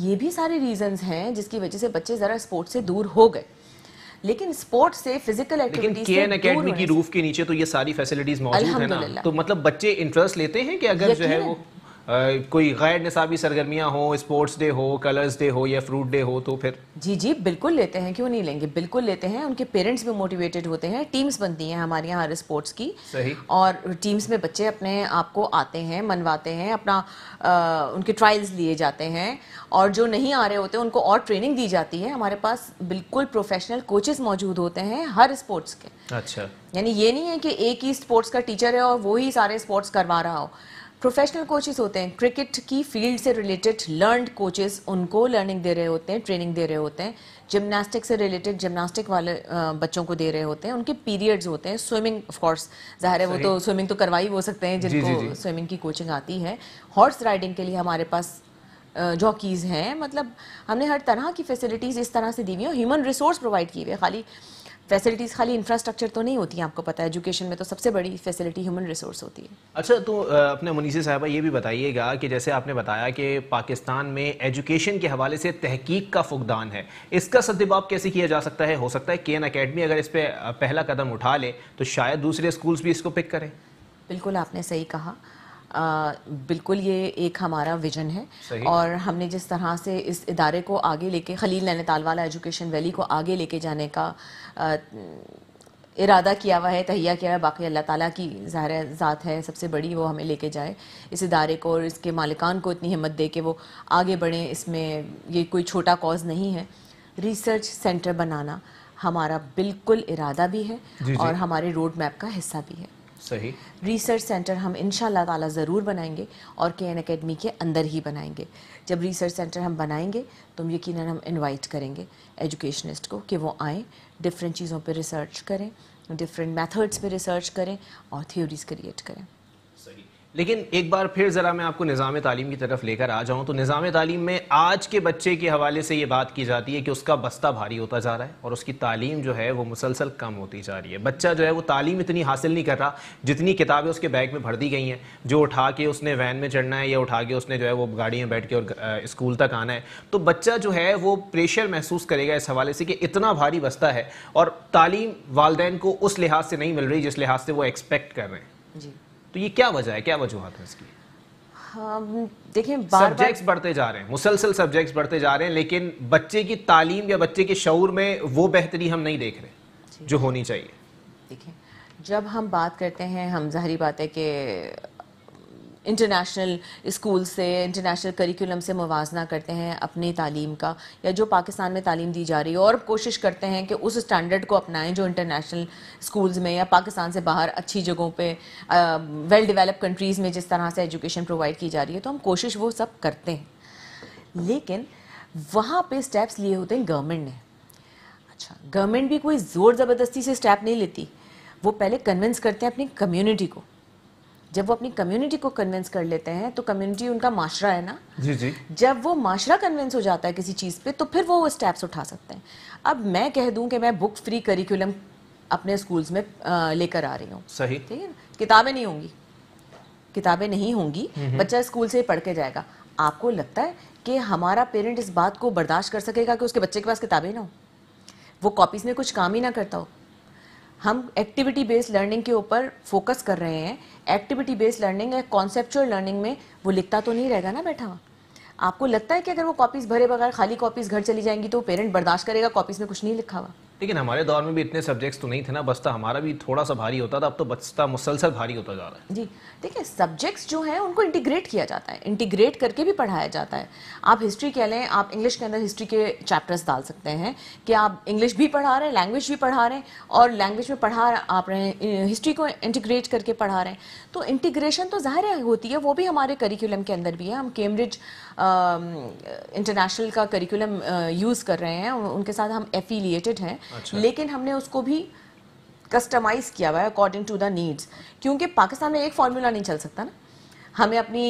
ये भी सारे रीजंस हैं जिसकी वजह से बच्चे जरा स्पोर्ट्स से दूर हो गए लेकिन स्पोर्ट्स से फिजिकल एक्टिविटी के नीचे तो ये सारी फैसिलिटीज मौजूद है ना तो मतलब बच्चे इंटरेस्ट लेते हैं कि अगर जो है वो कोई गैर निसाबी सरगर्मियाँ हो स्पोर्ट्स डे हो कलर्स डे हो या फ्रूट डे हो तो फिर जी जी बिल्कुल लेते हैं क्यों नहीं लेंगे बिल्कुल लेते हैं उनके पेरेंट्स भी मोटिवेटेड होते हैं टीम्स बनती हैं हमारे यहाँ हर स्पोर्ट्स की सही और टीम्स में बच्चे अपने आप को आते हैं मनवाते हैं अपना आ, उनके ट्रायल्स लिए जाते हैं और जो नहीं आ रहे होते उनको और ट्रेनिंग दी जाती है हमारे पास बिल्कुल प्रोफेशनल कोचेस मौजूद होते हैं हर स्पोर्ट्स के अच्छा यानी ये नहीं है कि एक ही स्पोर्ट्स का टीचर है और वो ही सारे स्पोर्ट्स करवा रहा हो प्रोफेशनल कोचेस होते हैं क्रिकेट की फील्ड से रिलेटेड लर्नड कोचेस उनको लर्निंग दे रहे होते हैं ट्रेनिंग दे रहे होते हैं जिमनास्टिक से रिलेटेड जिमनास्टिक वाले बच्चों को दे रहे होते हैं उनके पीरियड्स होते हैं स्विमिंग ऑफ कोर्स जाहिर है वो तो स्विमिंग तो करवा ही हो सकते हैं जिनको स्विमिंग की कोचिंग आती है हॉर्स राइडिंग के लिए हमारे पास जॉकीज़ हैं मतलब हमने हर तरह की फैसिलिटीज़ इस तरह से दी हुई हैं ह्यूमन रिसोर्स प्रोवाइड किए हुए खाली फैसिलिटीज़ खाली इंफ्रास्ट्रक्चर तो नहीं होती है आपको पता है एजुकेशन में तो सबसे बड़ी फैसिलिटी ह्यूमन रिसोर्स होती है अच्छा तो अपने मुनीसी साहबा ये भी बताइएगा कि जैसे आपने बताया कि पाकिस्तान में एजुकेशन के हवाले से तहकीक का फुकदान है इसका सदबाव कैसे किया जा सकता है हो सकता है के एन अकेडमी अगर इस पर पहला कदम उठा ले तो शायद दूसरे स्कूल्स भी इसको पिक करें बिल्कुल आपने सही कहा आ, बिल्कुल ये एक हमारा विजन है और हमने जिस तरह से इस इदारे को आगे लेके खलील नैनताल वाला एजुकेशन वैली को आगे लेके जाने का आ, इरादा किया हुआ है तहिया किया हुआ है बाकी अल्लाह ताला की ज़ाहिर ज़ात है सबसे बड़ी वो हमें लेके जाए इस इदारे को और इसके मालिकान को इतनी हिम्मत दे कि वो आगे बढ़ें इसमें ये कोई छोटा कॉज नहीं है रिसर्च सेंटर बनाना हमारा बिल्कुल इरादा भी है जी जी। और हमारे रोड मैप का हिस्सा भी है सही रिसर्च सेंटर हम इन ताला ज़रूर बनाएंगे और के एन अकेडमी के अंदर ही बनाएंगे जब रिसर्च सेंटर हम बनाएंगे तो यकीन हम इनवाइट करेंगे एजुकेशनिस्ट को कि वो आएँ डिफरेंट चीज़ों पर रिसर्च करें डिफरेंट मेथड्स पर रिसर्च करें और थ्योरीज क्रिएट करें लेकिन एक बार फिर ज़रा मैं आपको निज़ाम तालीम की तरफ लेकर आ जाऊँ तो निज़ाम तालीम में आज के बच्चे के हवाले से ये बात की जाती है कि उसका बस्ता भारी होता जा रहा है और उसकी तालीम जो है वो मुसलसल कम होती जा रही है बच्चा जो है वो तालीम इतनी हासिल नहीं कर रहा जितनी किताबें उसके बैग में भर दी गई हैं जो उठा के उसने वैन में चढ़ना है या उठा के उसने जो है वो गाड़ी में बैठ के और स्कूल तक आना है तो बच्चा जो है वो प्रेशर महसूस करेगा इस हवाले से कि इतना भारी बस्ता है और तालीम वालदेन को उस लिहाज से नहीं मिल रही जिस लिहाज से वो एक्सपेक्ट कर रहे हैं जी तो ये क्या वजह है क्या वजूहत है इसकी हाँ, देखिए सब्जेक्ट्स बढ़ते जा रहे हैं मुसलसल सब्जेक्ट्स बढ़ते जा रहे हैं लेकिन बच्चे की तालीम या बच्चे के शौर में वो बेहतरी हम नहीं देख रहे जो होनी चाहिए देखिए जब हम बात करते हैं हम जहरी बात है कि इंटरनेशनल स्कूल से इंटरनेशनल करिकुलम से मुवजना करते हैं अपनी तालीम का या जो पाकिस्तान में तालीम दी जा रही है और कोशिश करते हैं कि उस स्टैंडर्ड को अपनाएं जो इंटरनेशनल स्कूल्स में या पाकिस्तान से बाहर अच्छी जगहों पे वेल डेवलप कंट्रीज़ में जिस तरह से एजुकेशन प्रोवाइड की जा रही है तो हम कोशिश वो सब करते हैं लेकिन वहाँ पर स्टेप्स लिए होते हैं गवर्नमेंट ने अच्छा गवर्नमेंट भी कोई ज़ोर ज़बरदस्ती से स्टेप नहीं लेती वो पहले कन्विंस करते हैं अपनी कम्यूनिटी को जब वो अपनी कम्युनिटी को कन्विंस कर लेते हैं तो कम्युनिटी उनका माशरा है ना जी जी जब वो माशरा कन्विंस हो जाता है किसी चीज़ पे तो फिर वो स्टेप्स उठा सकते हैं अब मैं कह दूं कि मैं बुक फ्री करिकुलम अपने स्कूल्स में लेकर आ रही हूँ सही ठीक है ना किताबें नहीं होंगी किताबें नहीं होंगी बच्चा स्कूल से पढ़ के जाएगा आपको लगता है कि हमारा पेरेंट इस बात को बर्दाश्त कर सकेगा कि उसके बच्चे के पास किताबें ना हो वो कॉपीज़ में कुछ काम ही ना करता हो हम एक्टिविटी बेस्ड लर्निंग के ऊपर फोकस कर रहे हैं एक्टिविटी बेस्ड लर्निंग या कॉन्सेप्चुअल लर्निंग में वो लिखता तो नहीं रहेगा ना बैठा हुआ आपको लगता है कि अगर वो कॉपीज़ भरे बगैर खाली कॉपीज़ घर चली जाएंगी तो पेरेंट बर्दाश्त करेगा कॉपीज़ में कुछ नहीं लिखा हुआ लेकिन हमारे दौर में भी इतने सब्जेक्ट्स तो नहीं थे ना बस्ता हमारा भी थोड़ा सा भारी होता था अब तो बस्ता मुसलसल भारी होता जा रहा है जी देखिए सब्जेक्ट्स जो हैं उनको इंटीग्रेट किया जाता है इंटीग्रेट करके भी पढ़ाया जाता है आप हिस्ट्री कह लें आप इंग्लिश के अंदर हिस्ट्री के चैप्टर्स डाल सकते हैं कि आप इंग्लिश भी पढ़ा रहे हैं लैंग्वेज भी पढ़ा रहे हैं और लैंग्वेज में पढ़ा आप रहे हैं हिस्ट्री को इंटीग्रेट करके पढ़ा रहे हैं तो इंटीग्रेशन तो ज़ाहिर होती है वो भी हमारे करिकुलम के अंदर भी है हम कैम्ब्रिज इंटरनेशनल का करिकुलम यूज़ कर रहे हैं उनके साथ हम एफिलिएटेड हैं अच्छा। लेकिन हमने उसको भी कस्टमाइज किया हुआ है अकॉर्डिंग टू द नीड्स क्योंकि पाकिस्तान में एक फार्मूला नहीं चल सकता ना हमें अपनी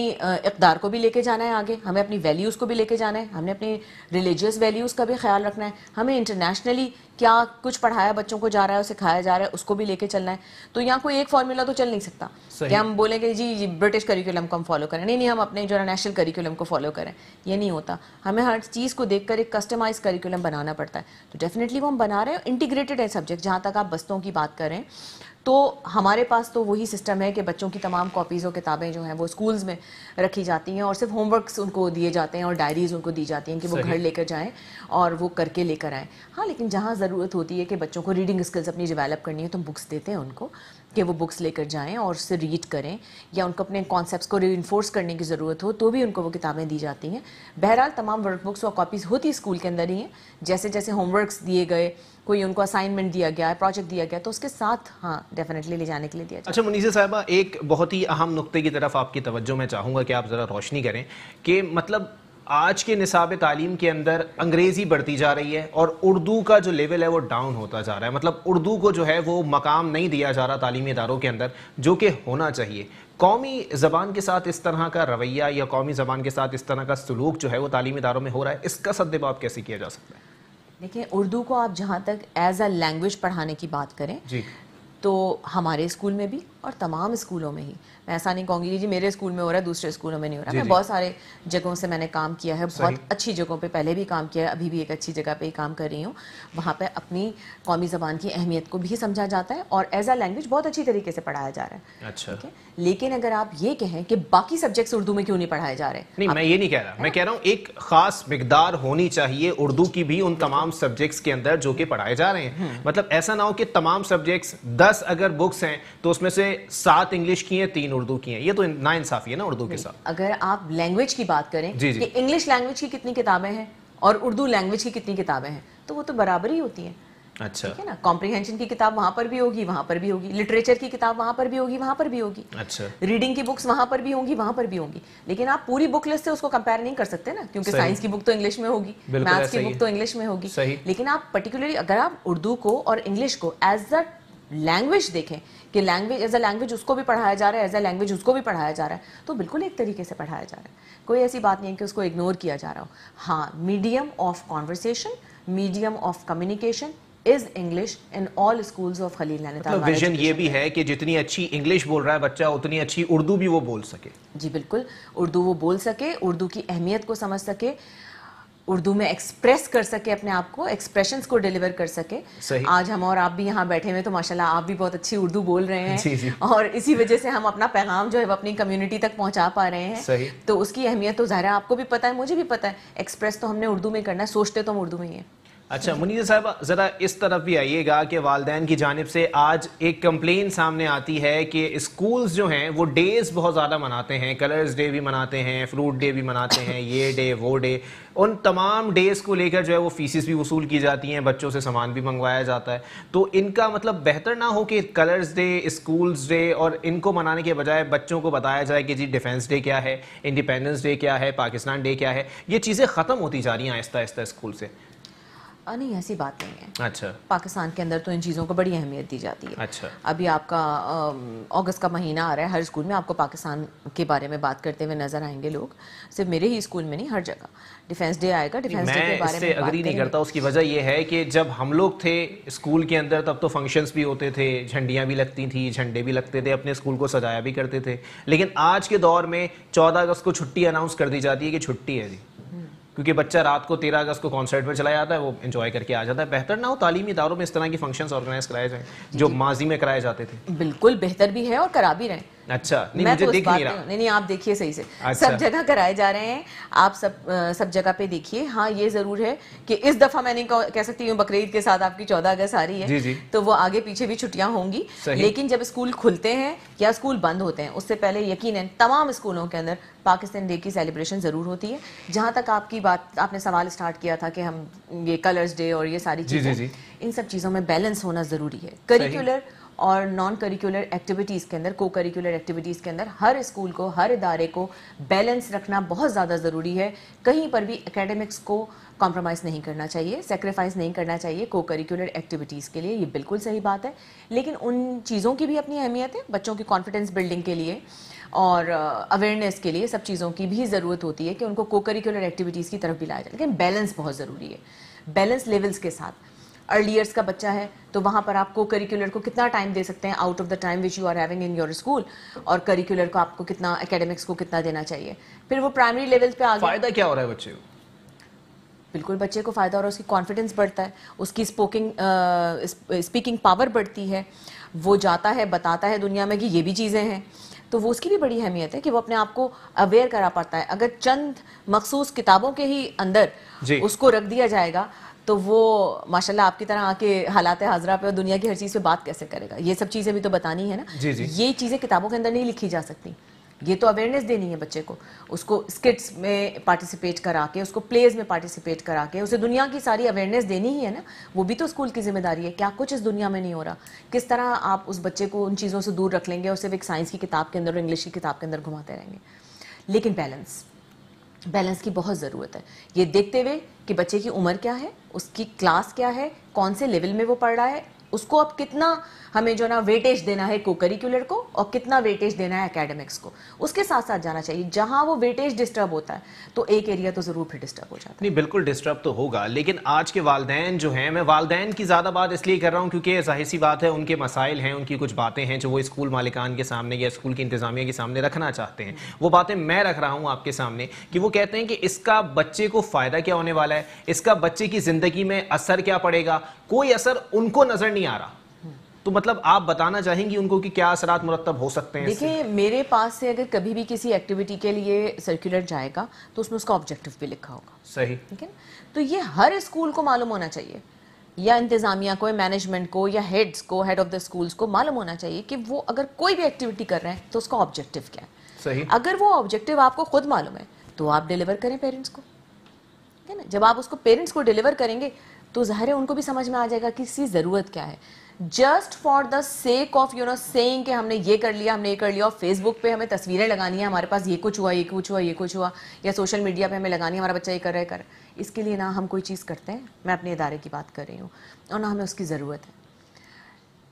इकदार को भी लेके जाना है आगे हमें अपनी वैल्यूज़ को भी लेके जाना है हमने अपनी रिलीजियस वैल्यूज़ का भी ख्याल रखना है हमें इंटरनेशनली क्या कुछ पढ़ाया बच्चों को जा रहा है और सिखाया जा रहा है उसको भी लेके चलना है तो यहाँ कोई एक फॉर्मूला तो चल नहीं सकता कि हम बोलेंगे कि जी ब्रिटिश करिकुलम को हम फॉलो करें नहीं नहीं हम अपने जो नेशनल करिकुलम को फॉलो करें ये नहीं होता हमें हर चीज़ को देख एक कस्टमाइज करिकुलम बनाना पड़ता है तो डेफिनेटली वो हम बना रहे हैं इंटीग्रेटेड है सब्जेक्ट जहाँ तक आप बस्तों की बात करें तो हमारे पास तो वही सिस्टम है कि बच्चों की तमाम कॉपीज़ और किताबें जो हैं वो स्कूल्स में रखी जाती हैं और सिर्फ होमवर्क्स उनको दिए जाते हैं और डायरीज़ उनको दी जाती हैं कि वो घर लेकर जाएं और वो करके लेकर आएँ हाँ लेकिन जहाँ ज़रूरत होती है कि बच्चों को रीडिंग स्किल्स अपनी डिवेलप करनी है तो बुक्स देते हैं उनको कि वो बुक्स लेकर जाएं और उससे रीड करें या उनको अपने कॉन्सेप्ट्स को री करने की ज़रूरत हो तो भी उनको वो किताबें दी जाती हैं बहरहाल तमाम वर्कबुक्स और कॉपीज़ होती स्कूल के अंदर ही हैं जैसे जैसे होमवर्क्स दिए गए कोई उनको असाइनमेंट दिया गया प्रोजेक्ट दिया गया तो उसके साथ हाँ डेफिनेटली ले जाने के लिए दिया जाए अच्छा मुनीजा साहबा एक बहुत ही अहम नुक्ते की तरफ आपकी तवज्जो मैं चाहूँगा कि आप ज़रा रोशनी करें कि मतलब आज के निसाब तालीम के अंदर अंग्रेज़ी बढ़ती जा रही है और उर्दू का जो लेवल है वो डाउन होता जा रहा है मतलब उर्दू को जो है वो मकाम नहीं दिया जा रहा तालीमी इदारों के अंदर जो कि होना चाहिए कौमी ज़बान के साथ इस तरह का रवैया या कौमी ज़बान के साथ इस तरह का सलूक जो है वो तालीमी इदारों में हो रहा है इसका सदबाव कैसे किया जा सकता है देखिए उर्दू को आप जहाँ तक एज अ लैंग्वेज पढ़ाने की बात करें जी तो हमारे स्कूल में भी और तमाम स्कूलों में ही मैं ऐसा नहीं कहूँगी जी मेरे स्कूल में हो रहा है दूसरे स्कूलों में नहीं हो रहा मैं बहुत सारे जगहों से मैंने काम किया है बहुत अच्छी जगहों पर पहले भी काम किया है अभी भी एक अच्छी जगह पर ही काम कर रही हूँ वहाँ पर अपनी कौमी ज़बान की अहमियत को भी समझा जाता है और एज आ लैंग्वेज बहुत अच्छी तरीके से पढ़ाया जा रहा है अच्छा लेकिन अगर आप ये कहें कि बाकी सब्जेक्ट्स उर्दू में क्यों नहीं पढ़ाए जा रहे नहीं मैं ये नहीं कह रहा मैं कह रहा हूँ एक खास मकदार होनी चाहिए उर्दू की भी उन तमाम सब्जेक्ट्स के अंदर जो कि पढ़ाए जा रहे हैं हम्म। मतलब ऐसा ना हो कि तमाम सब्जेक्ट्स दस अगर बुक्स हैं तो उसमें से सात इंग्लिश की हैं तीन उर्दू की हैं ये तो ना इंसाफी है ना उर्दू के साथ अगर आप लैंग्वेज की बात करें कि इंग्लिश लैंग्वेज की कितनी किताबें हैं और उर्दू लैंग्वेज की कितनी किताबें हैं तो वो तो बराबर ही होती हैं अच्छा ठीक है ना कॉम्प्रीहेंशन की किताब वहां पर भी होगी वहां पर भी होगी लिटरेचर की किताब वहां पर भी होगी वहां पर भी होगी अच्छा रीडिंग की बुक्स वहां पर भी होंगी वहां पर भी होंगी लेकिन आप पूरी बुक लिस्ट से उसको कंपेयर नहीं कर सकते ना क्योंकि साइंस की बुक तो इंग्लिश में होगी मैथ्स की बुक तो इंग्लिश में होगी लेकिन आप पर्टिकुलरली अगर आप उर्दू को और इंग्लिश को एज अ लैंग्वेज देखें कि लैंग्वेज एज अ लैंग्वेज उसको भी पढ़ाया जा रहा है एज अ लैंग्वेज उसको भी पढ़ाया जा रहा है तो बिल्कुल एक तरीके से पढ़ाया जा रहा है कोई ऐसी बात नहीं है कि उसको इग्नोर किया जा रहा हो हाँ medium of conversation medium of communication is English in all schools of Khalil Nainital मतलब विजन ये भी है कि जितनी अच्छी इंग्लिश बोल रहा है बच्चा उतनी अच्छी उर्दू भी वो बोल सके जी बिल्कुल उर्दू वो बोल सके उर्दू की अहमियत को समझ सके उर्दू में एक्सप्रेस कर सके अपने आप को एक्सप्रेशन को डिलीवर कर सके सही। आज हम और आप भी यहाँ बैठे हुए तो माशाल्लाह आप भी बहुत अच्छी उर्दू बोल रहे हैं जी जी। और इसी वजह से हम अपना पैगाम जो है अपनी कम्युनिटी तक पहुँचा पा रहे हैं सही। तो उसकी अहमियत तो ज़ाहिर आपको भी पता है मुझे भी पता है एक्सप्रेस तो हमने उर्दू में करना है सोचते तो हम उर्दू में ही है अच्छा मुनीर साहब ज़रा इस तरफ भी आइएगा कि वालदेन की जानब से आज एक कंप्लेन सामने आती है कि स्कूल्स जो हैं वो डेज़ बहुत ज़्यादा मनाते हैं कलर्स डे भी मनाते हैं फ्रूट डे भी मनाते हैं ये डे वो डे उन तमाम डेज़ को लेकर जो है वो फीसिस भी वसूल की जाती हैं बच्चों से सामान भी मंगवाया जाता है तो इनका मतलब बेहतर ना हो कि कलर्स डे स्कूल्स डे और इनको मनाने के बजाय बच्चों को बताया जाए कि जी डिफेंस डे क्या है इंडिपेंडेंस डे क्या है पाकिस्तान डे क्या है ये चीज़ें ख़त्म होती जा रही हैं आहिस्ता आहिस्ता स्कूल से नहीं ऐसी बात नहीं है अच्छा पाकिस्तान के अंदर तो इन चीज़ों को बड़ी अहमियत दी जाती है अच्छा अभी आपका अगस्त का महीना आ रहा है हर स्कूल में आपको पाकिस्तान के बारे में बात करते हुए नजर आएंगे लोग सिर्फ मेरे ही स्कूल में नहीं हर जगह डिफेंस डे आएगा डिफेंस डे के बारे में अग्री नहीं करता उसकी वजह यह है कि जब हम लोग थे स्कूल के अंदर तब तो फंक्शंस भी होते थे झंडियाँ भी लगती थी झंडे भी लगते थे अपने स्कूल को सजाया भी करते थे लेकिन आज के दौर में चौदह अगस्त को छुट्टी अनाउंस कर दी जाती है कि छुट्टी है जी क्योंकि बच्चा रात को तेरह अगस्त को कॉन्सर्ट में चला जाता है वो इन्जॉय करके आ जाता है बेहतर ना हो तालीमी इदारों में इस तरह की फंक्शन ऑर्गेनाइज कराए जाए जो माजी में कराए जाते थे बिल्कुल बेहतर भी है और करा भी रहे अच्छा नहीं मैं मुझे तो देख नहीं रहा नहीं नहीं आप देखिए सही से अच्छा। सब जगह कराए जा रहे हैं आप सब आ, सब जगह पे देखिए हाँ ये जरूर है कि इस दफा मैं नहीं कह सकती हूँ बकरीद के साथ आपकी चौदह अगस्त आ रही है जी जी। तो वो आगे पीछे भी छुट्टियां होंगी लेकिन जब स्कूल खुलते हैं या स्कूल बंद होते हैं उससे पहले यकीन तमाम स्कूलों के अंदर पाकिस्तान डे की सेलिब्रेशन ज़रूर होती है जहाँ तक आपकी बात आपने सवाल स्टार्ट किया था कि हम ये कलर्स डे और ये सारी चीज़ें इन सब चीज़ों में बैलेंस होना ज़रूरी है करिकुलर और नॉन करिकुलर एक्टिविटीज़ के अंदर को करिकुलर एक्टिविटीज़ के अंदर हर स्कूल को हर इदारे को बैलेंस रखना बहुत ज़्यादा ज़रूरी है कहीं पर भी एकेडमिक्स को कॉम्प्रोमाइज़ नहीं करना चाहिए सेक्रीफाइस नहीं करना चाहिए को करिकुलर एक्टिविटीज़ के लिए ये बिल्कुल सही बात है लेकिन उन चीज़ों की भी अपनी अहमियत है बच्चों की कॉन्फिडेंस बिल्डिंग के लिए और अवेयरनेस uh, के लिए सब चीज़ों की भी ज़रूरत होती है कि उनको को करिकुलर एक्टिविटीज़ की तरफ भी लाया जाए लेकिन बैलेंस बहुत ज़रूरी है बैलेंस लेवल्स के साथ अर्ली ईयर्स का बच्चा है तो वहाँ पर आपको करिकुलर को कितना टाइम दे सकते हैं out of the time which you are having in your school और करिकुलर को आपको कितना एकेडमिक्स को कितना देना चाहिए फिर वो प्राइमरी लेवल पे आगे फायदा क्या हो रहा है बच्चे को बिल्कुल बच्चे को फ़ायदा हो रहा है उसकी कॉन्फिडेंस बढ़ता है उसकी स्पोकिंग स्पीकिंग पावर बढ़ती है वो जाता है बताता है दुनिया में कि ये भी चीज़ें हैं तो वो उसकी भी बड़ी अहमियत है कि वो अपने आप को अवेयर करा पाता है अगर चंद मखसूस किताबों के ही अंदर उसको रख दिया जाएगा तो वो माशाल्लाह आपकी तरह आके हालात हाजरा पे और दुनिया की हर चीज़ पे बात कैसे करेगा ये सब चीज़ें भी तो बतानी है ना जी जी ये चीज़ें किताबों के अंदर नहीं लिखी जा सकती ये तो अवेयरनेस देनी है बच्चे को उसको स्किट्स में पार्टिसिपेट करा के उसको प्लेज में पार्टिसिपेट करा के उसे दुनिया की सारी अवेयरनेस देनी ही है ना वो भी तो स्कूल की जिम्मेदारी है क्या कुछ इस दुनिया में नहीं हो रहा किस तरह आप उस बच्चे को उन चीज़ों से दूर रख लेंगे और सिर्फ एक साइंस की किताब के अंदर और इंग्लिश की किताब के अंदर घुमाते रहेंगे लेकिन बैलेंस बैलेंस की बहुत ज़रूरत है ये देखते हुए कि बच्चे की उम्र क्या है उसकी क्लास क्या है कौन से लेवल में वो पढ़ रहा है उसको अब कितना हमें जो ना वेटेज देना है को करिकुलर को और कितना वेटेज देना है एकेडमिक्स को उसके साथ साथ जाना चाहिए जहां वो वेटेज डिस्टर्ब होता है तो एक एरिया तो जरूर फिर डिस्टर्ब हो जाता है नहीं बिल्कुल डिस्टर्ब तो होगा लेकिन आज के वालदेन जो है मैं वालदेन की ज़्यादा बात इसलिए कर रहा हूँ क्योंकि जाहिर सी बात है उनके मसाइल हैं उनकी कुछ बातें हैं जो वो स्कूल मालिकान के सामने या स्कूल की इंतजामिया के सामने रखना चाहते हैं वो बातें मैं रख रहा हूँ आपके सामने कि वो कहते हैं कि इसका बच्चे को फ़ायदा क्या होने वाला है इसका बच्चे की ज़िंदगी में असर क्या पड़ेगा कोई असर उनको नज़र नहीं आ रहा तो मतलब आप बताना चाहेंगी उनको कि क्या असरात मुरतब हो सकते हैं देखिए मेरे पास से अगर कभी भी किसी एक्टिविटी के लिए सर्कुलर जाएगा तो उसमें उसका ऑब्जेक्टिव भी लिखा होगा सही ठीक है तो ये हर स्कूल को मालूम होना चाहिए या इंतज़ामिया को मैनेजमेंट को या हेड्स को हेड ऑफ द स्कूल्स को मालूम होना चाहिए कि वो अगर कोई भी एक्टिविटी कर रहे हैं तो उसका ऑब्जेक्टिव क्या है सही अगर वो ऑब्जेक्टिव आपको खुद मालूम है तो आप डिलीवर करें पेरेंट्स को ठीक है ना जब आप उसको पेरेंट्स को डिलीवर करेंगे तो ज़ाहिर है उनको भी समझ में आ जाएगा कि इसकी ज़रूरत क्या है just for the sake of you know saying कि हमने ये कर लिया हमने ये कर लिया और फेसबुक पे हमें तस्वीरें लगानी है हमारे पास ये कुछ हुआ ये कुछ हुआ ये कुछ हुआ या सोशल मीडिया पे हमें लगानी है हमारा बच्चा ये कर रहा है कर इसके लिए ना हम कोई चीज़ करते हैं मैं अपने इदारे की बात कर रही हूँ और ना हमें उसकी ज़रूरत है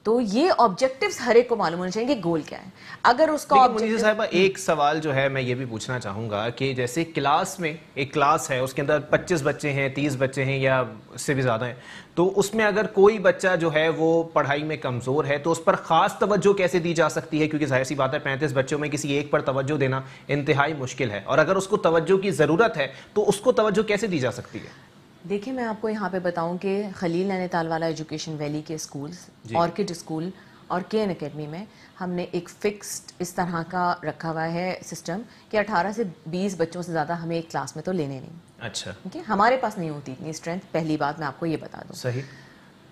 तो ये ऑब्जेक्टिव्स हर एक को मालूम होने चाहिए कि गोल क्या है अगर उसका objective... साहब एक सवाल जो है मैं ये भी पूछना चाहूँगा कि जैसे क्लास में एक क्लास है उसके अंदर 25 बच्चे हैं 30 बच्चे हैं या उससे भी ज़्यादा हैं तो उसमें अगर कोई बच्चा जो है वो पढ़ाई में कमज़ोर है तो उस पर ख़ास तवज्जो कैसे दी जा सकती है क्योंकि जाहिर सी बात है पैंतीस बच्चों में किसी एक पर तवज्जो देना इंतहाई मुश्किल है और अगर उसको तवज्जो की ज़रूरत है तो उसको तवज्जो कैसे दी जा सकती है देखिए मैं आपको यहाँ पे बताऊँ कि खलील नैनीताल वाला एजुकेशन वैली के स्कूल्स ऑर्किड स्कूल और के एन अकेडमी में हमने एक फिक्स्ड इस तरह का रखा हुआ है सिस्टम कि 18 से 20 बच्चों से ज़्यादा हमें एक क्लास में तो लेने नहीं अच्छा ठीक है हमारे पास नहीं होती इतनी स्ट्रेंथ पहली बात मैं आपको ये बता दूँ सही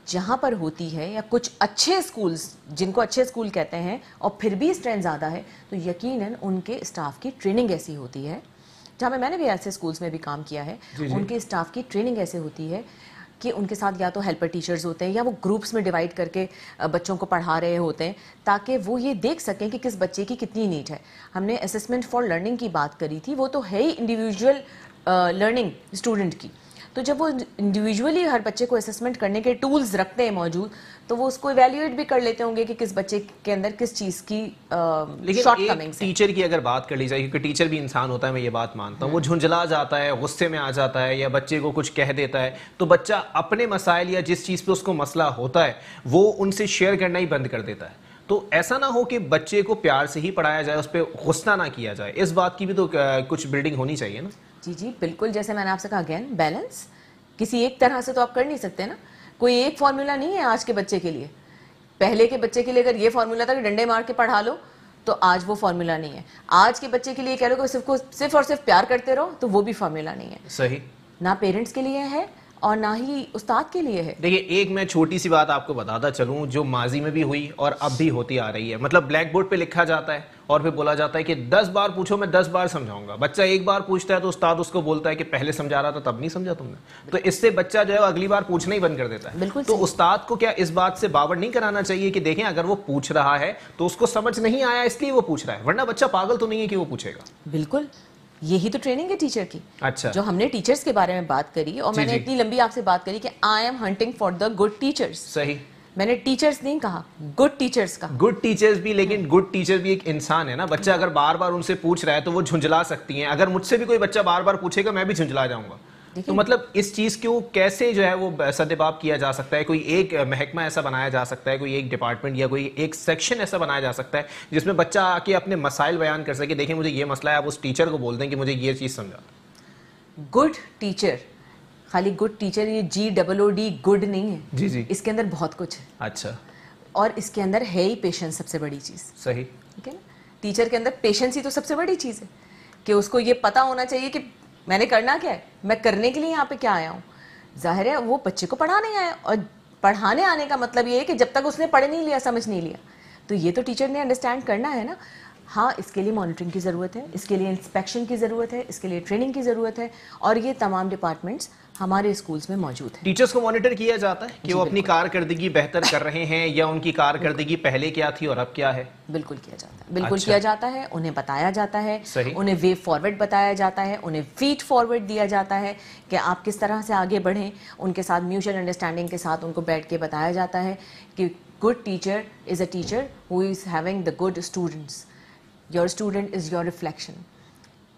जहाँ पर होती है या कुछ अच्छे स्कूल्स जिनको अच्छे स्कूल कहते हैं और फिर भी स्ट्रेंथ ज़्यादा है तो यकीनन उनके स्टाफ की ट्रेनिंग ऐसी होती है जहाँ मैंने भी ऐसे स्कूल्स में भी काम किया है जी जी। उनके स्टाफ की ट्रेनिंग ऐसे होती है कि उनके साथ या तो हेल्पर टीचर्स होते हैं या वो ग्रुप्स में डिवाइड करके बच्चों को पढ़ा रहे होते हैं ताकि वो ये देख सकें कि किस बच्चे की कितनी नीड है हमने असेसमेंट फॉर लर्निंग की बात करी थी वो तो है ही इंडिविजुअल लर्निंग स्टूडेंट की तो जब वो इंडिविजुअली हर बच्चे को असेसमेंट करने के टूल्स रखते हैं मौजूद तो वो उसको इवेल्युएट भी कर लेते होंगे कि किस बच्चे के अंदर किस चीज़ की शॉर्ट टीचर की अगर बात कर ली जाए क्योंकि टीचर भी इंसान होता है मैं ये बात मानता हूँ वो हम्म। झुंझला जाता है गुस्से में आ जाता है या बच्चे को कुछ कह देता है तो बच्चा अपने मसाइल या जिस चीज़ पर उसको मसला होता है वो उनसे शेयर करना ही बंद कर देता है तो ऐसा ना हो कि बच्चे को प्यार से ही पढ़ाया जाए उस पर गुस्सा ना किया जाए इस बात की भी तो कुछ बिल्डिंग होनी चाहिए ना जी जी बिल्कुल जैसे मैंने आपसे कहा अगेन बैलेंस किसी एक तरह से तो आप कर नहीं सकते ना कोई एक फार्मूला नहीं है आज के बच्चे के लिए पहले के बच्चे के लिए अगर ये फार्मूला था कि डंडे मार के पढ़ा लो तो आज वो फार्मूला नहीं है आज के बच्चे के लिए कह लो कि सिर्फ को सिर्फ और सिर्फ प्यार करते रहो तो वो भी फार्मूला नहीं है सही ना पेरेंट्स के लिए है और ना ही उस्ताद के लिए है देखिए एक मैं छोटी सी बात आपको बताता चलूँ जो माजी में भी हुई और अब भी होती आ रही है मतलब ब्लैक बोर्ड पे लिखा जाता है और फिर बोला जाता है कि दस बार पूछो मैं दस बार समझाऊंगा बच्चा एक बार पूछता है तो उस्ताद उसको बोलता है कि पहले समझा रहा था तब नहीं समझा तुमने तो इससे बच्चा जो है अगली बार पूछना ही बंद कर देता है बिल्कुल तो उस्ताद को क्या इस बात से बावर नहीं कराना चाहिए कि देखें अगर वो पूछ रहा है तो उसको समझ नहीं आया इसलिए वो पूछ रहा है वरना बच्चा पागल तो नहीं है कि वो पूछेगा बिल्कुल यही तो ट्रेनिंग है टीचर की अच्छा जो हमने टीचर्स के बारे में बात करी और मैंने इतनी लंबी आपसे बात करी कि I am hunting for the good teachers सही मैंने टीचर्स नहीं कहा गुड टीचर्स का गुड टीचर्स भी लेकिन गुड हाँ। टीचर भी एक इंसान है ना बच्चा हाँ। अगर बार बार उनसे पूछ रहा है तो वो झुंझला सकती हैं अगर मुझसे भी कोई बच्चा बार बार पूछेगा मैं भी झुंझला जाऊंगा तो मतलब इस चीज को कैसे जो है वो सदबाब किया जा सकता है कोई एक महकमा ऐसा बनाया जा सकता है कोई एक डिपार्टमेंट या कोई एक सेक्शन ऐसा बनाया जा सकता है जिसमें बच्चा आके अपने मसाइल बयान कर सके देखिए मुझे ये मसला है आप उस टीचर को बोल दें कि मुझे ये चीज़ समझा गुड टीचर खाली गुड टीचर ये G double O D good नहीं है जी जी इसके अंदर बहुत कुछ है अच्छा और इसके अंदर है ही पेशेंस सबसे बड़ी चीज़ सही ठीक है ना टीचर के अंदर पेशेंस ही तो सबसे बड़ी चीज़ है कि उसको ये पता होना चाहिए कि मैंने करना क्या है मैं करने के लिए यहाँ पे क्या आया हूँ जाहिर है वो बच्चे को पढ़ाने आया और पढ़ाने आने का मतलब ये है कि जब तक उसने पढ़ नहीं लिया समझ नहीं लिया तो ये तो टीचर ने अंडरस्टैंड करना है ना हाँ इसके लिए मॉनिटरिंग की ज़रूरत है इसके लिए इंस्पेक्शन की ज़रूरत है इसके लिए ट्रेनिंग की ज़रूरत है और ये तमाम डिपार्टमेंट्स हमारे स्कूल्स में मौजूद है टीचर्स को मॉनिटर किया जाता है कि वो अपनी कारकर्दगी बेहतर कर रहे हैं या उनकी कारकर्दगी पहले क्या थी और अब क्या है बिल्कुल किया जाता है बिल्कुल अच्छा। किया जाता है उन्हें बताया जाता है उन्हें वे फॉरवर्ड बताया जाता है उन्हें फीट फॉरवर्ड दिया जाता है कि आप किस तरह से आगे बढ़ें उनके साथ म्यूचुअल अंडरस्टैंडिंग के साथ उनको बैठ के बताया जाता है कि good teacher is a teacher who is having the good students your student is your reflection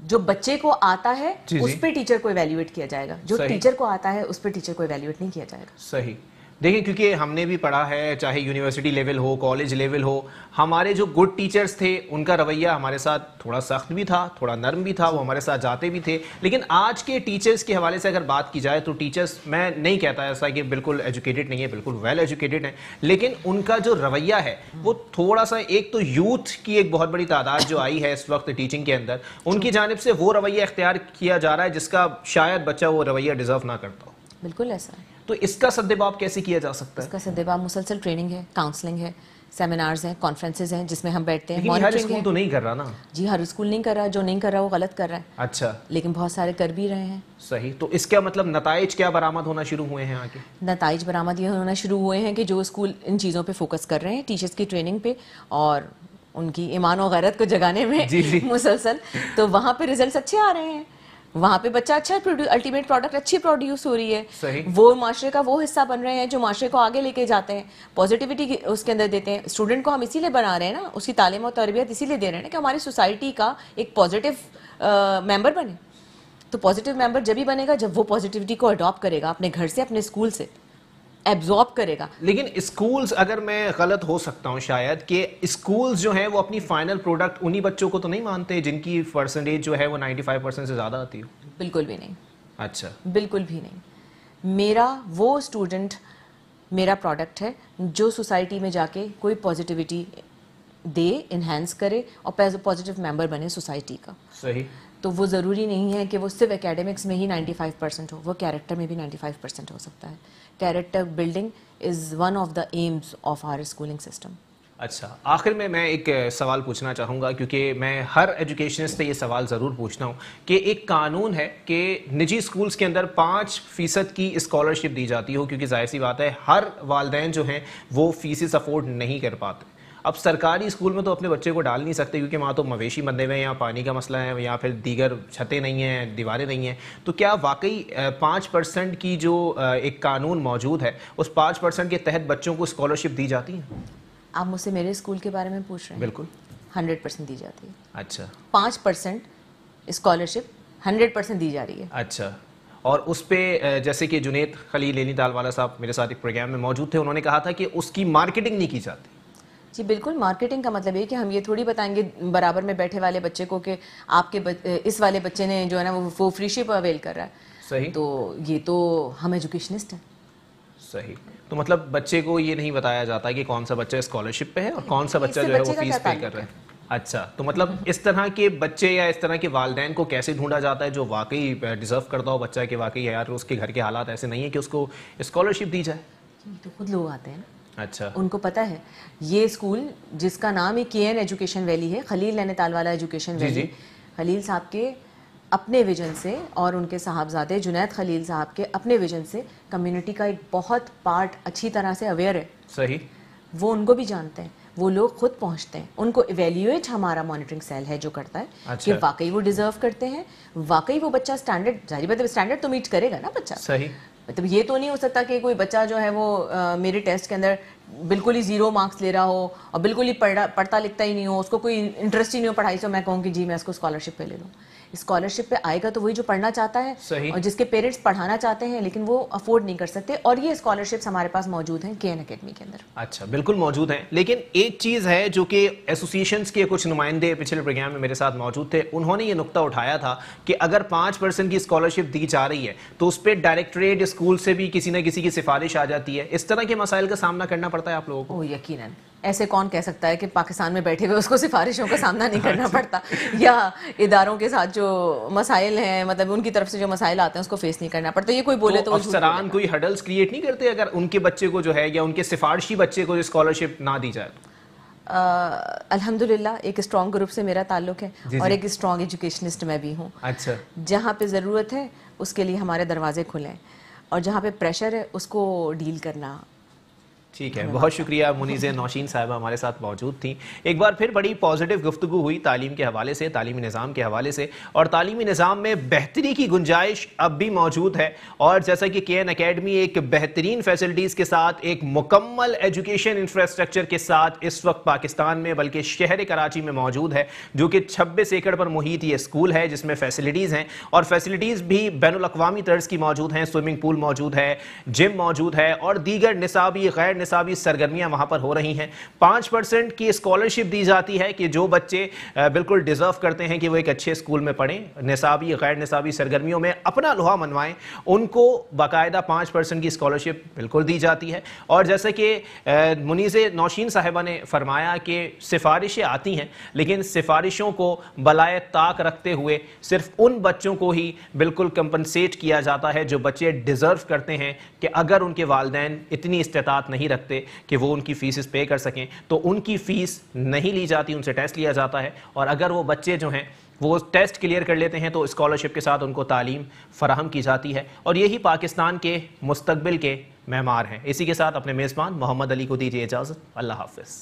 जो बच्चे को आता है उस पर टीचर को इवेल्युएट किया जाएगा जो टीचर को आता है उस पर टीचर को इवेल्युएट नहीं किया जाएगा सही देखिए क्योंकि हमने भी पढ़ा है चाहे यूनिवर्सिटी लेवल हो कॉलेज लेवल हो हमारे जो गुड टीचर्स थे उनका रवैया हमारे साथ थोड़ा सख्त भी था थोड़ा नरम भी था वो हमारे साथ जाते भी थे लेकिन आज के टीचर्स के हवाले से अगर बात की जाए तो टीचर्स मैं नहीं कहता ऐसा कि बिल्कुल एजुकेटेड नहीं है बिल्कुल वेल एजुकेटेड है लेकिन उनका जो रवैया है वो थोड़ा सा एक तो यूथ की एक बहुत बड़ी तादाद जो आई है इस वक्त टीचिंग के अंदर उनकी जानब से वो रवैया इख्तियार किया जा रहा है जिसका शायद बच्चा वो रवैया डिजर्व ना करता हो बिल्कुल ऐसा है तो इसका सद्देबाब कैसे किया जा सकता है इसका सद्देबाब मुसलसल ट्रेनिंग है काउंसलिंग है सेमिनार्स हैं कॉन्फ्रेंसेज हैं जिसमें हम बैठते हैं हर स्कूल है। तो नहीं कर रहा ना जी हर स्कूल नहीं कर रहा जो नहीं कर रहा वो गलत कर रहा है अच्छा लेकिन बहुत सारे कर भी रहे हैं सही तो इसका मतलब नतज क्या बरामद होना शुरू हुए हैं आगे नतज बरामद ये होना शुरू हुए हैं कि जो स्कूल इन चीज़ों पर फोकस कर रहे हैं टीचर्स की ट्रेनिंग पे और उनकी ईमान और को जगाने में मुसलसल तो वहाँ पर रिजल्ट अच्छे आ रहे हैं वहाँ पे बच्चा अच्छा अल्टीमेट प्रोडक्ट अच्छी प्रोड्यूस हो रही है सही। वो माशरे का वो हिस्सा बन रहे हैं जो माशरे को आगे लेके जाते हैं पॉजिटिविटी उसके अंदर देते हैं स्टूडेंट को हम इसीलिए बना रहे हैं ना उसकी तालीम और तरबियत इसीलिए दे रहे हैं ना कि हमारी सोसाइटी का एक पॉजिटिव मेम्बर बने तो पॉजिटिव मेम्बर जब भी बनेगा जब वो पॉजिटिविटी को अडॉप्ट करेगा अपने घर से अपने स्कूल से एब्जॉर्ब करेगा लेकिन स्कूल्स अगर मैं गलत हो सकता हूँ शायद कि स्कूल्स जो हैं वो अपनी फाइनल प्रोडक्ट उन्हीं बच्चों को तो नहीं मानते जिनकी परसेंटेज जो है वो 95 परसेंट से ज़्यादा आती हो बिल्कुल भी नहीं अच्छा बिल्कुल भी नहीं मेरा वो स्टूडेंट मेरा प्रोडक्ट है जो सोसाइटी में जाके कोई पॉजिटिविटी दे इन्हेंस करे और पॉजिटिव मेंबर बने सोसाइटी का सही तो वो ज़रूरी नहीं है कि वो सिर्फ एकेडमिक्स में ही 95 परसेंट हो वो कैरेक्टर में भी 95 परसेंट हो सकता है character building is one of the aims of our schooling system अच्छा आखिर में मैं एक सवाल पूछना चाहूँगा क्योंकि मैं हर एजुकेशनिस्ट से ये सवाल ज़रूर पूछता हूँ कि एक कानून है कि निजी स्कूल्स के अंदर पाँच फ़ीसद की स्कॉलरशिप दी जाती हो क्योंकि जाहिर सी बात है हर वालदेन जो हैं वो फीसिस अफोर्ड नहीं कर पाते अब सरकारी स्कूल में तो अपने बच्चे को डाल नहीं सकते क्योंकि वहाँ तो मवेशी बंधे हुए हैं या पानी का मसला है या फिर दीगर छतें नहीं हैं दीवारें नहीं हैं तो क्या वाकई पाँच परसेंट की जो एक कानून मौजूद है उस पाँच परसेंट के तहत बच्चों को स्कॉलरशिप दी जाती है आप मुझसे मेरे स्कूल के बारे में पूछ रहे हैं बिल्कुल हंड्रेड परसेंट दी जाती है अच्छा पाँच परसेंट स्कॉलरशिप हंड्रेड परसेंट दी जा रही है अच्छा और उस पर जैसे कि जुनेद खली लेनी दालवाला साहब मेरे साथ एक प्रोग्राम में मौजूद थे उन्होंने कहा था कि उसकी मार्केटिंग नहीं की जाती जी बिल्कुल मार्केटिंग का मतलब ये कि हम ये थोड़ी बताएंगे बराबर में बैठे वाले बच्चे को कि आपके इस वाले बच्चे ने जो है ना वो फ्रीशिप अवेल कर रहा है सही तो ये तो हम एजुकेशनिस्ट हैं सही तो मतलब बच्चे को ये नहीं बताया जाता कि कौन सा बच्चा स्कॉलरशिप पे है और कौन सा बच्चा जो है वो फीस पे कर रहा है अच्छा तो मतलब इस तरह के बच्चे या इस तरह के वालदेन को कैसे ढूंढा जाता है जो वाकई डिजर्व करता हो बच्चा के वाकई यार उसके घर के हालात ऐसे नहीं है कि उसको स्कॉलरशिप दी जाए तो खुद लोग आते हैं अच्छा उनको पता है ये स्कूल जिसका नाम ही के एन एजुकेशन वैली है खलील नैनीताल वाला एजुकेशन जी, वैली जी. खलील साहब के अपने विजन से और उनके साहबजादे जुनैद खलील साहब के अपने विजन से कम्युनिटी का एक बहुत पार्ट अच्छी तरह से अवेयर है सही वो उनको भी जानते हैं वो लोग खुद पहुंचते हैं उनको इवेल्युएट हमारा मॉनिटरिंग सेल है जो करता है अच्छा। कि वाकई वो डिजर्व करते हैं वाकई वो बच्चा स्टैंडर्ड जाहिर स्टैंडर्ड तो मीट करेगा ना बच्चा सही मतलब ये तो नहीं हो सकता कि कोई बच्चा जो है वो आ, मेरे टेस्ट के अंदर बिल्कुल ही ज़ीरो मार्क्स ले रहा हो और बिल्कुल ही पढ़ा पढ़ता लिखता ही नहीं हो उसको कोई इंटरेस्ट ही नहीं हो पढ़ाई से मैं कहूँ कि जी मैं इसको स्कॉलरशिप पे ले लूँ स्कॉलरशिप पे आएगा तो वही जो पढ़ना चाहता है और जिसके पेरेंट्स पढ़ाना चाहते हैं लेकिन वो अफोर्ड नहीं कर सकते और ये स्कॉलरशिप्स हमारे पास मौजूद हैं के एन अकेडमी के अंदर अच्छा बिल्कुल मौजूद हैं लेकिन एक चीज़ है जो कि एसोसिएशन के कुछ नुमाइंदे पिछले प्रोग्राम में मेरे साथ मौजूद थे उन्होंने ये नुकता उठाया था कि अगर पांच की स्कॉलरशिप दी जा रही है तो उस पर डायरेक्टरेट स्कूल से भी किसी ना किसी की सिफारिश आ जाती है इस तरह के मसाइल का सामना करना पड़ता है आप लोगों को यकीन ऐसे कौन कह सकता है कि पाकिस्तान में बैठे हुए उसको सिफारिशों का सामना नहीं हाँ करना पड़ता या इदारों के साथ जो मसाइल हैं मतलब उनकी तरफ से जो मसाइल आते हैं उसको फेस नहीं करना पड़ता ये कोई बोले तो, तो अफसरान कोई हडल्स क्रिएट नहीं करते अगर उनके बच्चे को जो है या उनके सिफारशी बच्चे को स्कॉलरशिप ना दी जाए अल्हम्दुलिल्लाह एक स्ट्रॉन्ग ग्रुप से मेरा ताल्लुक है जी और जी। एक स्ट्रॉन्ग एजुकेशनिस्ट मैं भी हूँ अच्छा जहाँ पे ज़रूरत है उसके लिए हमारे दरवाजे खुले हैं और जहाँ पे प्रेशर है उसको डील करना ठीक है बहुत शुक्रिया मुनीज़ नौशीन साहबा हमारे साथ मौजूद थी एक बार फिर बड़ी पॉजिटिव गुफ्तु हुई तालीम के हवाले से तालीमी निज़ाम के हवाले से और तालीमी निज़ाम में बेहतरी की गुंजाइश अब भी मौजूद है और जैसा कि के एन अकेडमी एक बेहतरीन फैसिलिटीज़ के साथ एक मुकम्मल एजुकेशन इंफ्रास्ट्रक्चर के साथ इस वक्त पाकिस्तान में बल्कि शहर कराची में मौजूद है जो कि छब्बीस एकड़ पर मुहित ये स्कूल है जिसमें फैसिलिटीज़ हैं और फैसिलिटीज़ भी बैन अवी तर्ज की मौजूद हैं स्विमिंग पूल मौजूद है जिम मौजूद है और दीगर निसाबी गैर ने साहब ये सरगर्मियाँ वहाँ पर हो रही हैं पाँच परसेंट की स्कॉलरशिप दी जाती है कि जो बच्चे बिल्कुल डिजर्व करते हैं कि वो एक अच्छे स्कूल में पढ़ें निसाबी गैर निसाबी सरगर्मियों में अपना लोहा मनवाएं उनको बाकायदा पाँच परसेंट की स्कॉलरशिप बिल्कुल दी जाती है और जैसे कि मुनीज़ नौशीन साहिबा ने फरमाया कि सिफारिशें आती हैं लेकिन सिफारिशों को बलाय ताक रखते हुए सिर्फ उन बच्चों को ही बिल्कुल कंपनसेट किया जाता है जो बच्चे डिज़र्व करते हैं कि अगर उनके वालदेन इतनी इस्तात नहीं रखते कि वो उनकी फीस पे कर सकें तो उनकी फ़ीस नहीं ली जाती उनसे टेस्ट लिया जाता है और अगर वो बच्चे जो हैं वो टेस्ट क्लियर कर लेते हैं तो स्कॉलरशिप के साथ उनको तालीम फराहम की जाती है और यही पाकिस्तान के मुस्तबिल के मेहमान हैं इसी के साथ अपने मेज़बान मोहम्मद अली को दीजिए इजाज़त अल्लाह हाफिज़